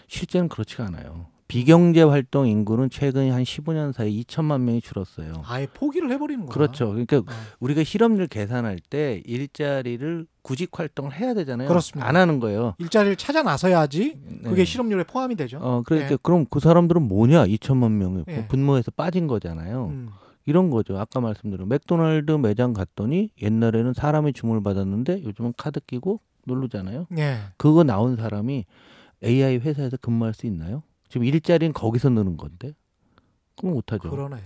실제는 그렇지가 않아요. 비경제 활동 인구는 최근 한 15년 사이 에 2천만 명이 줄었어요. 아예 포기를 해버리는 거예 그렇죠. 그러니까 어. 우리가 실업률 계산할 때 일자리를 구직 활동을 해야 되잖아요. 그렇습니다. 안 하는 거예요. 일자리를 찾아 나서야지 네. 그게 네. 실업률에 포함이 되죠. 어, 네. 그러니까 네. 그럼 그 사람들은 뭐냐? 2천만 명이 네. 분모에서 빠진 거잖아요. 음. 이런 거죠. 아까 말씀드린 맥도날드 매장 갔더니 옛날에는 사람이 주문을 받았는데 요즘은 카드 끼고 누르잖아요. 네. 그거 나온 사람이 AI 회사에서 근무할 수 있나요? 지금 일자리는 거기서 느는 건데 그럼 못하죠. 그러네요.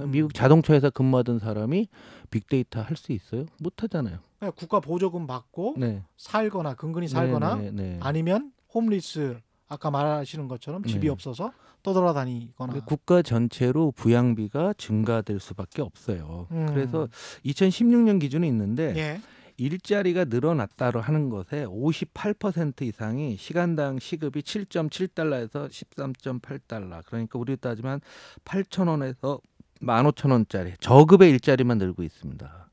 음. 미국 음. 자동차 회사 근무하던 사람이 빅데이터 할 수 있어요? 못하잖아요. 네, 국가 보조금 받고 네. 살거나 근근히 살거나 네네네. 네, 네, 아니면 홈리스 아까 말하시는 것처럼 집이 네. 없어서 떠돌아다니거나 국가 전체로 부양비가 증가될 수밖에 없어요. 음. 그래서 2016년 기준이 있는데 예. 일자리가 늘어났다로 하는 것에 58% 이상이 시간당 시급이 7.7달러에서 13.8달러. 그러니까 우리 따지면 8,000원에서 15,000원짜리 저급의 일자리만 늘고 있습니다.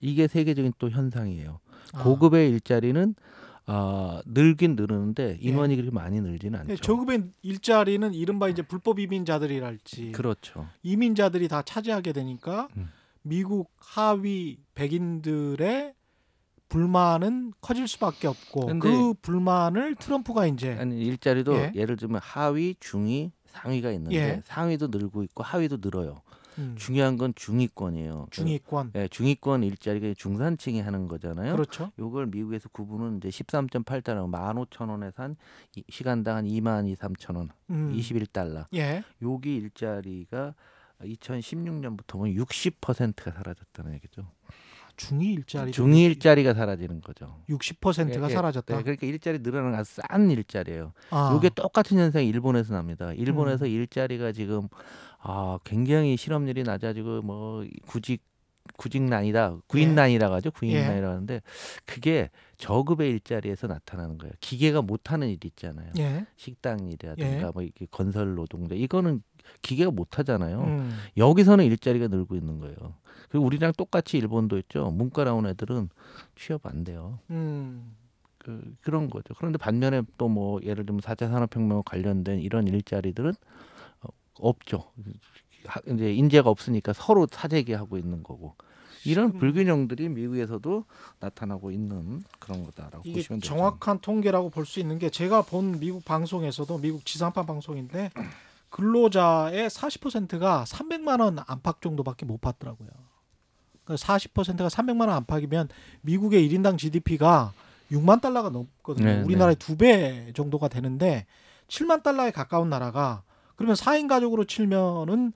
이게 세계적인 또 현상이에요. 아. 고급의 일자리는 어, 늘긴 늘는데 네. 인원이 네. 그렇게 많이 늘지는 네, 않죠. 네, 저급의 일자리는 이른바 이제 불법 이민자들이랄지 그렇죠. 이민자들이 다 차지하게 되니까 음. 미국 하위 백인들의 불만은 커질 수밖에 없고 그 불만을 트럼프가 이제 아니 일자리도 예. 를 들면 하위, 중위, 상위가 있는데 예. 상위도 늘고 있고 하위도 늘어요. 음. 중요한 건 중위권이에요. 중위권. 예, 중위권 일자리가 중산층이 하는 거잖아요. 그렇죠. 요걸 미국에서 구분은 이제 13.8달러, 1 5 0 0원에서한 시간당 한 2만 2, 3천원 음. 21달러. 예. 여기 일자리가 2016년부터는 보 60%가 사라졌다는 얘기죠. 중위 일자리 중위 일자리가 사라지는 거죠. 60%가 그러니까 사라졌다. 네, 그러니까 일자리 늘어나는 아주 싼 일자리예요. 아. 이게 똑같은 현상이 일본에서 납니다. 일본에서 음. 일자리가 지금 아, 굉장히 실업률이 낮아지고 뭐 구직 구직난이다, 구인난이라가 하죠. 예. 구인난이라고 하는데 그게 저급의 일자리에서 나타나는 거예요. 기계가 못하는 일 있잖아요. 예. 식당 일이라든가 예. 뭐 이렇게 건설 노동자 이거는 기계가 못 하잖아요. 음. 여기서는 일자리가 늘고 있는 거예요. 그리고 우리랑 똑같이 일본도 있죠. 문과 나온 애들은 취업 안 돼요. 음. 그, 그런 거죠. 그런데 반면에 또 뭐 예를 들면 사차 산업혁명 관련된 이런 일자리들은 어, 없죠. 이제 인재가 없으니까 서로 사재기하고 있는 거고. 이런 음. 불균형들이 미국에서도 나타나고 있는 그런 거다라고 이게 보시면 정확한 통계라고 볼 수 있는 게 제가 본 미국 방송에서도 미국 지상파 방송인데 근로자의 40%가 300만 원 안팎 정도밖에 못 받더라고요. 그러니까 40%가 300만 원 안팎이면 미국의 1인당 GDP가 6만 달러가 넘거든요. 네, 네. 우리나라의 두 배 정도가 되는데 7만 달러에 가까운 나라가 그러면 4인 가족으로 치면은어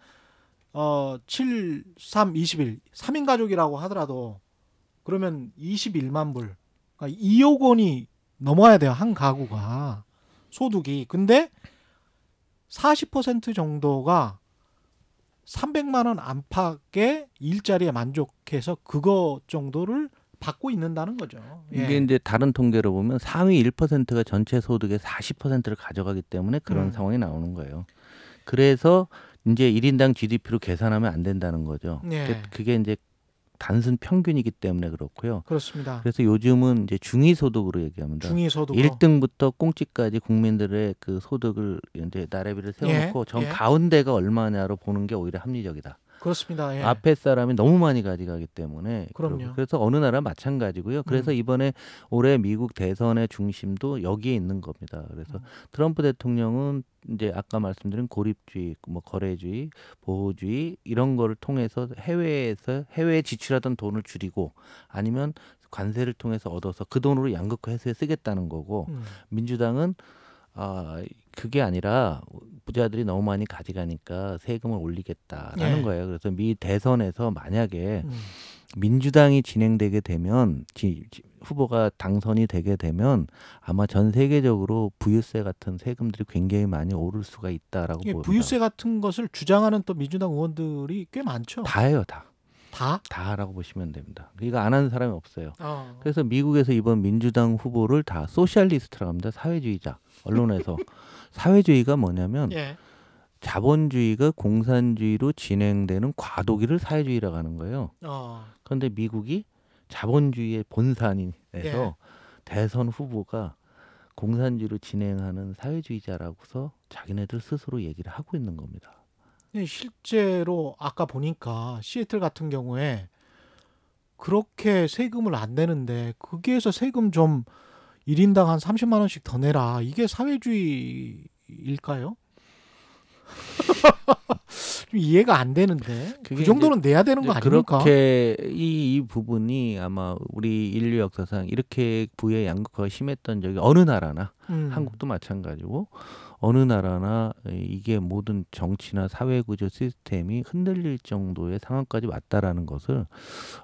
7, 3, 21. 3인 가족이라고 하더라도 그러면 21만 불. 그러니까 2억 원이 넘어야 돼요. 한 가구가 소득이. 근데 40% 정도가 300만 원 안팎의 일자리에 만족해서 그거 정도를 받고 있는다는 거죠. 예. 이게 이제 다른 통계로 보면 상위 1%가 전체 소득의 40%를 가져가기 때문에 그런 음. 상황이 나오는 거예요. 그래서 이제 일인당 GDP로 계산하면 안 된다는 거죠. 예. 그게 이제 단순 평균이기 때문에 그렇고요. 그렇습니다. 그래서 요즘은 이제 중위 소득으로 얘기합니다. 중위 소득. 1등부터 꽁찌까지 국민들의 그 소득을 이제 나래비를 세워놓고 예, 전 예. 가운데가 얼마냐로 보는 게 오히려 합리적이다. 그렇습니다. 예. 앞에 사람이 너무 많이 가져가기 때문에 그럼요. 그래서 어느 나라 마찬가지고요. 그래서 음. 이번에 올해 미국 대선의 중심도 여기에 있는 겁니다. 그래서 음. 트럼프 대통령은 이제 아까 말씀드린 고립주의, 뭐 거래주의, 보호주의 이런 거를 통해서 해외에서 해외에 지출하던 돈을 줄이고 아니면 관세를 통해서 얻어서 그 돈으로 양극화 해소에 쓰겠다는 거고 음. 민주당은 아 그게 아니라 부자들이 너무 많이 가져가니까 세금을 올리겠다라는 네. 거예요. 그래서 미 대선에서 만약에 음. 민주당이 진행되게 되면 지, 지, 후보가 당선이 되게 되면 아마 전 세계적으로 부유세 같은 세금들이 굉장히 많이 오를 수가 있다라고 예, 보입니다. 부유세 같은 것을 주장하는 또 민주당 의원들이 꽤 많죠. 다예요, 다. 다? 다라고 보시면 됩니다. 이거 그러니까 안 하는 사람이 없어요. 어. 그래서 미국에서 이번 민주당 후보를 다 소셜리스트라고 합니다. 사회주의자. 언론에서 [laughs] 사회주의가 뭐냐면 예. 자본주의가 공산주의로 진행되는 과도기를 사회주의라고 하는 거예요. 어. 그런데 미국이 자본주의의 본산에서 예. 대선 후보가 공산주의로 진행하는 사회주의자라고서 자기네들 스스로 얘기를 하고 있는 겁니다. 네, 실제로 아까 보니까 시애틀 같은 경우에 그렇게 세금을 안 내는데 거기에서 세금 좀 1인당 한 30만 원씩 더 내라. 이게 사회주의일까요? [laughs] 좀 이해가 안 되는데 그 정도는 내야 되는 거 아닙니까? 그렇게 이, 이, 부분이 아마 우리 인류 역사상 이렇게 부의 양극화가 심했던 적이 어느 나라나 음. 한국도 마찬가지고 어느 나라나 이게 모든 정치나 사회구조 시스템이 흔들릴 정도의 상황까지 왔다라는 것을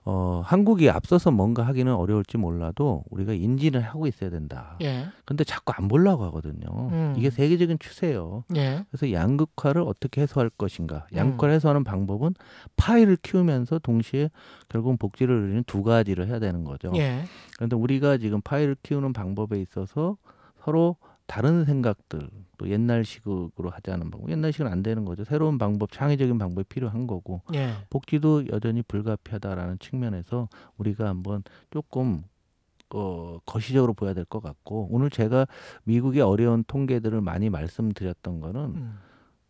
어, 한국이 앞서서 뭔가 하기는 어려울지 몰라도 우리가 인지를 하고 있어야 된다. 예. 근데 자꾸 안 보려고 하거든요. 음. 이게 세계적인 추세예요. 예. 그래서 양극화를 어떻게 해소할 것인가? 음. 양극화를 해소하는 방법은 파이를 키우면서 동시에 결국은 복지를 누리는 두 가지를 해야 되는 거죠. 예. 그런데 우리가 지금 파이를 키우는 방법에 있어서 서로 다른 생각들 또 옛날식으로 시 하지 않은 방법 옛날식은 안 되는 거죠 새로운 방법 창의적인 방법이 필요한 거고 예. 복지도 여전히 불가피하다라는 측면에서 우리가 한번 조금 어, 거시적으로 보야될 것 같고 오늘 제가 미국의 어려운 통계들을 많이 말씀드렸던 거는 음.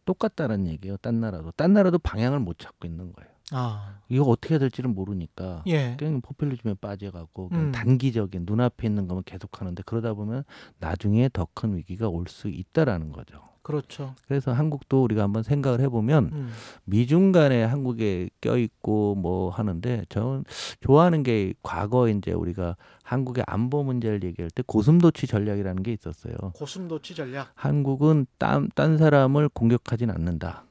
똑같다는 얘기예요 딴 나라도 딴 나라도 방향을 못 찾고 있는 거예요 아. 이거 어떻게 해야 될지를 모르니까 예. 그냥 포퓰리즘에 빠져갖고 음. 단기적인 눈앞에 있는 것만 계속하는데 그러다 보면 나중에 더 큰 위기가 올 수 있다라는 거죠. 그렇죠. 그래서 한국도 우리가 한번 생각을 해보면 음. 미중 간에 한국에 껴있고 뭐 하는데 저는 좋아하는 게 과거 이제 우리가 한국의 안보 문제를 얘기할 때 고슴도치 전략이라는 게 있었어요. 고슴도치 전략. 한국은 딴, 딴 사람을 공격하진 않는다.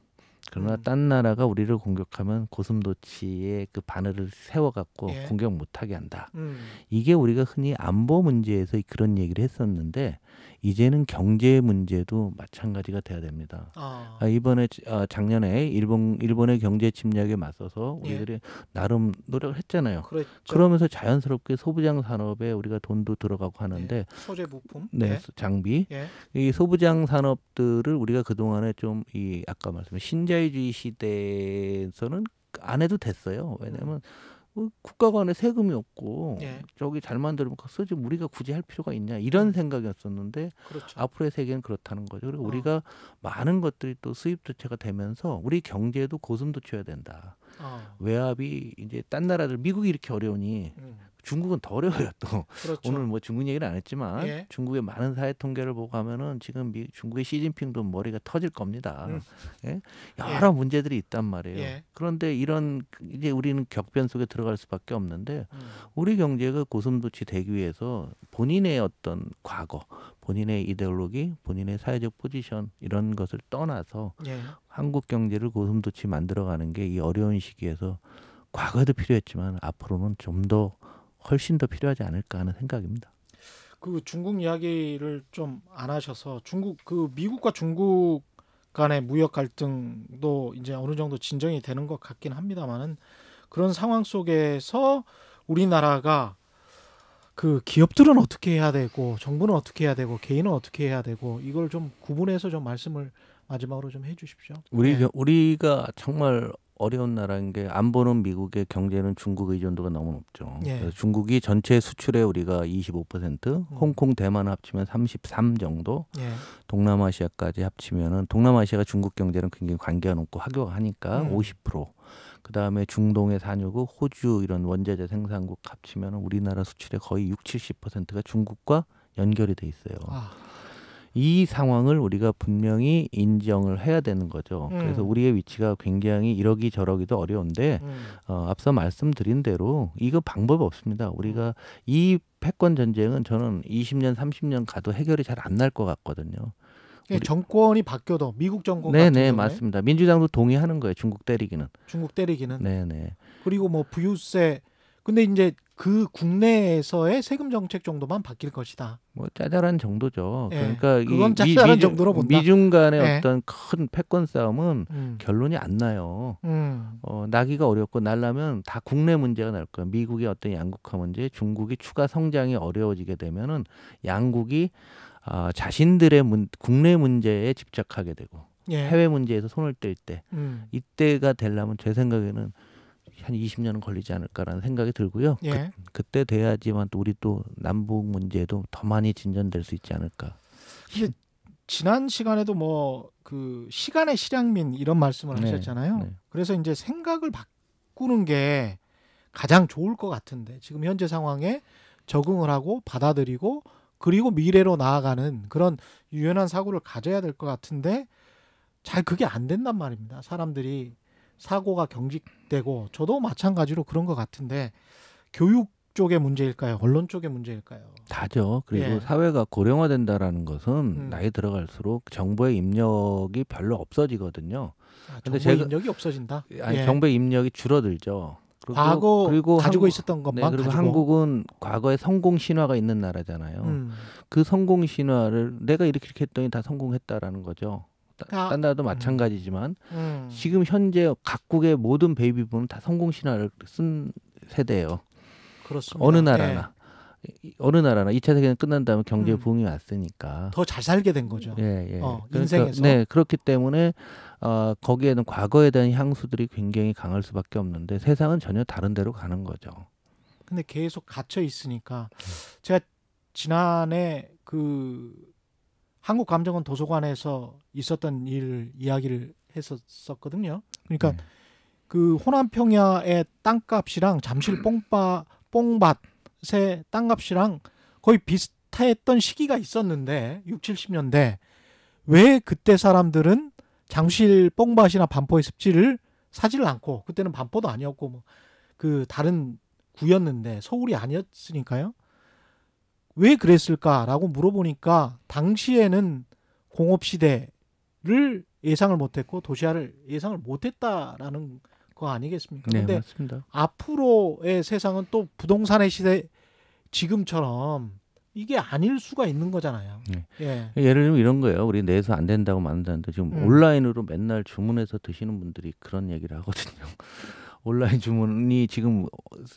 그러나 음. 딴 나라가 우리를 공격하면 고슴도치에그 바늘을 세워갖고 예. 공격 못하게 한다. 음. 이게 우리가 흔히 안보 문제에서 그런 얘기를 했었는데 이제는 경제 문제도 마찬가지가 돼야 됩니다. 아. 아 이번에 아, 작년에 일본 일본의 경제 침략에 맞서서 예. 우리들이 예. 나름 노력을 했잖아요. 그랬죠. 그러면서 자연스럽게 소부장 산업에 우리가 돈도 들어가고 하는데 예. 소재 부품, 네, 예. 장비, 예. 이 소부장 산업들을 우리가 그 동안에 좀 이 아까 말씀하신 신자유주의 시대에서는 안 해도 됐어요. 왜냐하면 음. 어, 국가 간에 세금이 없고 예. 저기 잘 만들면 그 쓰지 우리가 굳이 할 필요가 있냐 이런 음. 생각이었었는데 그렇죠. 앞으로의 세계는 그렇다는 거죠. 그리고 어. 우리가 많은 것들이 또 수입 도체가 되면서 우리 경제도 고슴도쳐야 된다. 어. 외압이 이제 딴 나라들 미국이 이렇게 어려우니 음. 중국은 더 어려워요 또 그렇죠. 오늘 뭐 중국 얘기는안 했지만 예. 중국의 많은 사회 통계를 보고 하면은 지금 미, 중국의 시진핑도 머리가 터질 겁니다 음. 예? 여러 예. 문제들이 있단 말이에요 예. 그런데 이런 그 이제 우리는 격변 속에 들어갈 수밖에 없는데 음. 우리 경제가 고슴도치 되기 위해서 본인의 어떤 과거 본인의 이데올로기, 본인의 사회적 포지션 이런 것을 떠나서 예. 한국 경제를 고슴도치 만들어가는 게 이 어려운 시기에서 과거도 필요했지만 앞으로는 좀 더 훨씬 더 필요하지 않을까 하는 생각입니다. 그 중국 이야기를 좀 안 하셔서 중국 그 미국과 중국 간의 무역 갈등도 이제 어느 정도 진정이 되는 것 같긴 합니다만은 그런 상황 속에서 우리나라가 그 기업들은 어떻게 해야 되고 정부는 어떻게 해야 되고 개인은 어떻게 해야 되고 이걸 좀 구분해서 좀 말씀을 마지막으로 좀 해주십시오. 우리 네. 우리가 정말 어려운 나라인 게 안 보는 미국의 경제는 중국 의존도가 너무 높죠. 예. 중국이 전체 수출에 우리가 25%, 음. 홍콩, 대만 합치면 33 정도, 예. 동남아시아까지 합치면은 동남아시아가 중국 경제는 굉장히 관계가 높고 학교하니까 음. 50%. 그 다음에 중동의 산유국, 호주 이런 원자재 생산국 합치면 은 우리나라 수출의 거의 6, 70%가 중국과 연결이 돼 있어요. 아. 이 상황을 우리가 분명히 인정을 해야 되는 거죠. 음. 그래서 우리의 위치가 굉장히 이러기 저러기도 어려운데 음. 어, 앞서 말씀드린 대로 이거 방법 없습니다. 우리가 이 패권 전쟁은 저는 20년, 30년 가도 해결이 잘 안 날 것 같거든요. 예, 정권이 바뀌어도 미국 정권 네네 네, 경우에. 맞습니다. 민주당도 동의하는 거예요. 중국 때리기는. 중국 때리기는. 네네. 네. 그리고 뭐 부유세 근데 이제 그 국내에서의 세금 정책 정도만 바뀔 것이다. 뭐 짜잘한 정도죠. 예. 그러니까 그건 짜잘한 미, 정도로 본다. 미중 간의 예. 어떤 큰 패권 싸움은 음. 결론이 안 나요. 음. 어, 나기가 어렵고 날라면 다 국내 문제가 날 거예요. 미국의 어떤 양극화 문제, 중국이 추가 성장이 어려워지게 되면은 양국이 아, 어, 자신들의 문, 국내 문제에 집착하게 되고 예. 해외 문제에서 손을 뗄때 음. 이때가 되려면 제 생각에는 한 20년은 걸리지 않을까라는 생각이 들고요. 예. 그, 때 돼야지만 또 우리 또 남북 문제도 더 많이 진전될 수 있지 않을까. 이게 지난 시간에도 뭐 그 시간의 실향민 이런 말씀을 네, 하셨잖아요. 네. 그래서 이제 생각을 바꾸는 게 가장 좋을 것 같은데 지금 현재 상황에 적응을 하고 받아들이고 그리고 미래로 나아가는 그런 유연한 사고를 가져야 될 것 같은데 잘 그게 안 된단 말입니다. 사람들이 사고가 경직되고 저도 마찬가지로 그런 것 같은데 교육 쪽의 문제일까요? 언론 쪽의 문제일까요? 다죠. 그리고 예. 사회가 고령화된다라는 것은 음. 나이 들어갈수록 정부의 입력이 별로 없어지거든요. 아, 근데 정보 입력이 없어진다? 아니 예. 정보의 입력이 줄어들죠. 그리고, 과거 그리고 가지고 한국, 있었던 것만 네, 그리고 가지고. 한국은 과거에 성공 신화가 있는 나라잖아요. 음. 그 성공 신화를 내가 이렇게 이렇게 했더니 다 성공했다라는 거죠. 아. 딴 나라도 마찬가지지만 음. 지금 현재 각국의 모든 베이비붐은 다 성공 신화를 쓴 세대예요. 그렇습니다. 어느 나라나 예. 어느 나라나 2차 세계는 끝난 다음에 경제 붐이 음. 왔으니까 더 잘 살게 된 거죠. 예, 예. 어, 그러니까, 인생에서 네 그렇기 때문에 어, 거기에는 과거에 대한 향수들이 굉장히 강할 수밖에 없는데 세상은 전혀 다른 데로 가는 거죠. 근데 계속 갇혀 있으니까 제가 지난해 그 한국 감정원 도서관에서 있었던 일 이야기를 했었었거든요. 그러니까 네. 그 호남 평야의 땅값이랑 잠실 뽕바 뽕밭의 땅값이랑 거의 비슷했던 시기가 있었는데 6, 70년대 왜 그때 사람들은 잠실 뽕밭이나 반포의 습지를 사지를 않고 그때는 반포도 아니었고 뭐 그 다른 구였는데 서울이 아니었으니까요. 왜 그랬을까라고 물어보니까 당시에는 공업 시대를 예상을 못했고 도시화를 예상을 못했다라는 거 아니겠습니까? 네, 근데 맞습니다. 앞으로의 세상은 또 부동산의 시대 지금처럼 이게 아닐 수가 있는 거잖아요. 네. 예. 예를 들면 이런 거예요. 우리 내에서 안 된다고 만든다는데 지금 음. 온라인으로 맨날 주문해서 드시는 분들이 그런 얘기를 하거든요. 온라인 주문이 지금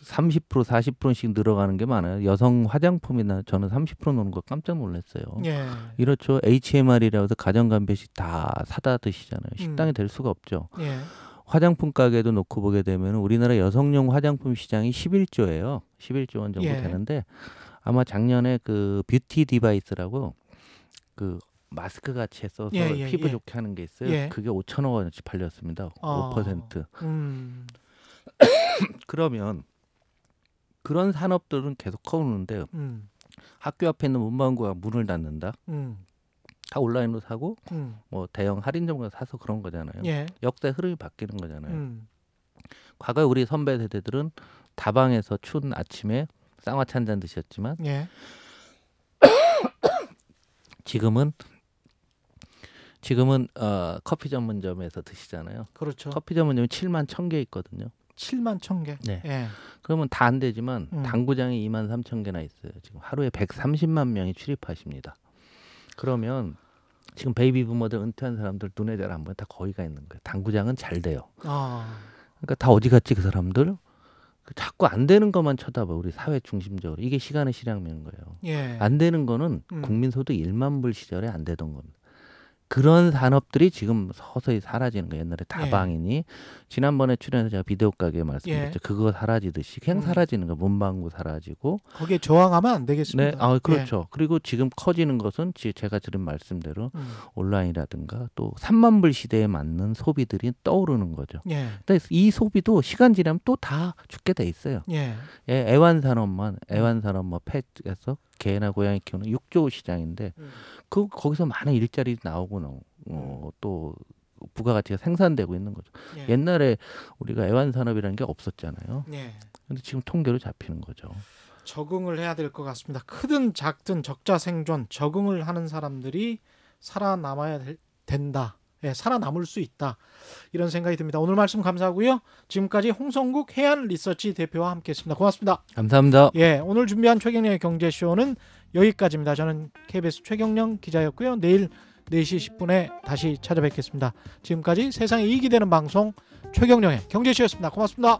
30% 40%씩 늘어가는 게 많아요. 여성 화장품이나 저는 30% 노는 거 깜짝 놀랐어요. 예. 이렇죠. HMR이라고 해서 가정간배식 다 사다 드시잖아요. 음. 식당이 음. 될 수가 없죠. 예. 화장품 가게도 놓고 보게 되면 우리나라 여성용 화장품 시장이 11조예요. 11조 원 정도 예. 되는데 아마 작년에 그 뷰티 디바이스라고 그 마스크 같이 써서 예, 예, 피부 예. 좋게 하는 게 있어요. 예. 그게 5천억 원어치 팔렸습니다. 어. 아. 5%. 음. 그러면 그런 산업들은 계속 커오는데 음. 학교 앞에 있는 문방구가 문을 닫는다. 음. 다 온라인으로 사고 음. 뭐 대형 할인점 가서 사서 그런 거잖아요. 예. 역대 흐름이 바뀌는 거잖아요. 음. 과거 우리 선배 세대들은 다방에서 추운 아침에 쌍화차 한 잔 드셨지만 예. [coughs] 지금은 지금은 어, 커피 전문점에서 드시잖아요. 그렇죠. 커피 전문점이 7만 1,000개 있거든요. 7만 천 개. 네. 예. 그러면 다 안 되지만 음. 당구장이 2만 3천 개나 있어요. 지금 하루에 130만 명이 출입하십니다. 그러면 지금 베이비 부모들 은퇴한 사람들 눈에 잘안 보여 다 거기가 있는 거예요. 당구장은 잘 돼요. 아. 그러니까 다 어디 갔지 그 사람들? 그 자꾸 안 되는 것만 쳐다봐 우리 사회 중심적으로 이게 시간의 실향면인 거예요. 예. 안 되는 거는 음. 국민 소득 1만 불 시절에 안 되던 겁니다. 그런 산업들이 지금 서서히 사라지는 거예요. 옛날에 예. 다방이니 예. 지난번에 출연해서 제가 비디오 가게 말씀드렸죠. 예. 그거 사라지듯이 그냥 음. 사라지는 거 문방구 사라지고 거기에 저항하면 안 되겠습니다. 네, 아 그렇죠. 예. 그리고 지금 커지는 것은 제가 들은 말씀대로 음. 온라인이라든가 또 3만 불 시대에 맞는 소비들이 떠오르는 거죠. 예. 근데 이 소비도 시간 지나면 또 다 죽게 돼 있어요. 예. 예 애완 산업만 음. 애완 산업 뭐 펫에서 개나 고양이 키우는 육조 시장인데 음. 그 거기서 많은 일자리 나오고 나 어, 음. 또 부가가치가 생산되고 있는 거죠. 예. 옛날에 우리가 애완산업이라는 게 없었잖아요. 예. 근데 지금 통계로 잡히는 거죠. 적응을 해야 될 것 같습니다. 크든 작든 적자 생존 적응을 하는 사람들이 살아남아야 된다. 예, 살아남을 수 있다. 이런 생각이 듭니다. 오늘 말씀 감사하고요. 지금까지 홍성국 해안 리서치 대표와 함께했습니다. 고맙습니다. 감사합니다. 예, 오늘 준비한 최경령의 경제쇼는 여기까지입니다. 저는 KBS 최경령 기자였고요. 내일 4시 10분에 다시 찾아뵙겠습니다. 지금까지 세상에 이익이 되는 방송 최경령의 경제쇼였습니다. 고맙습니다.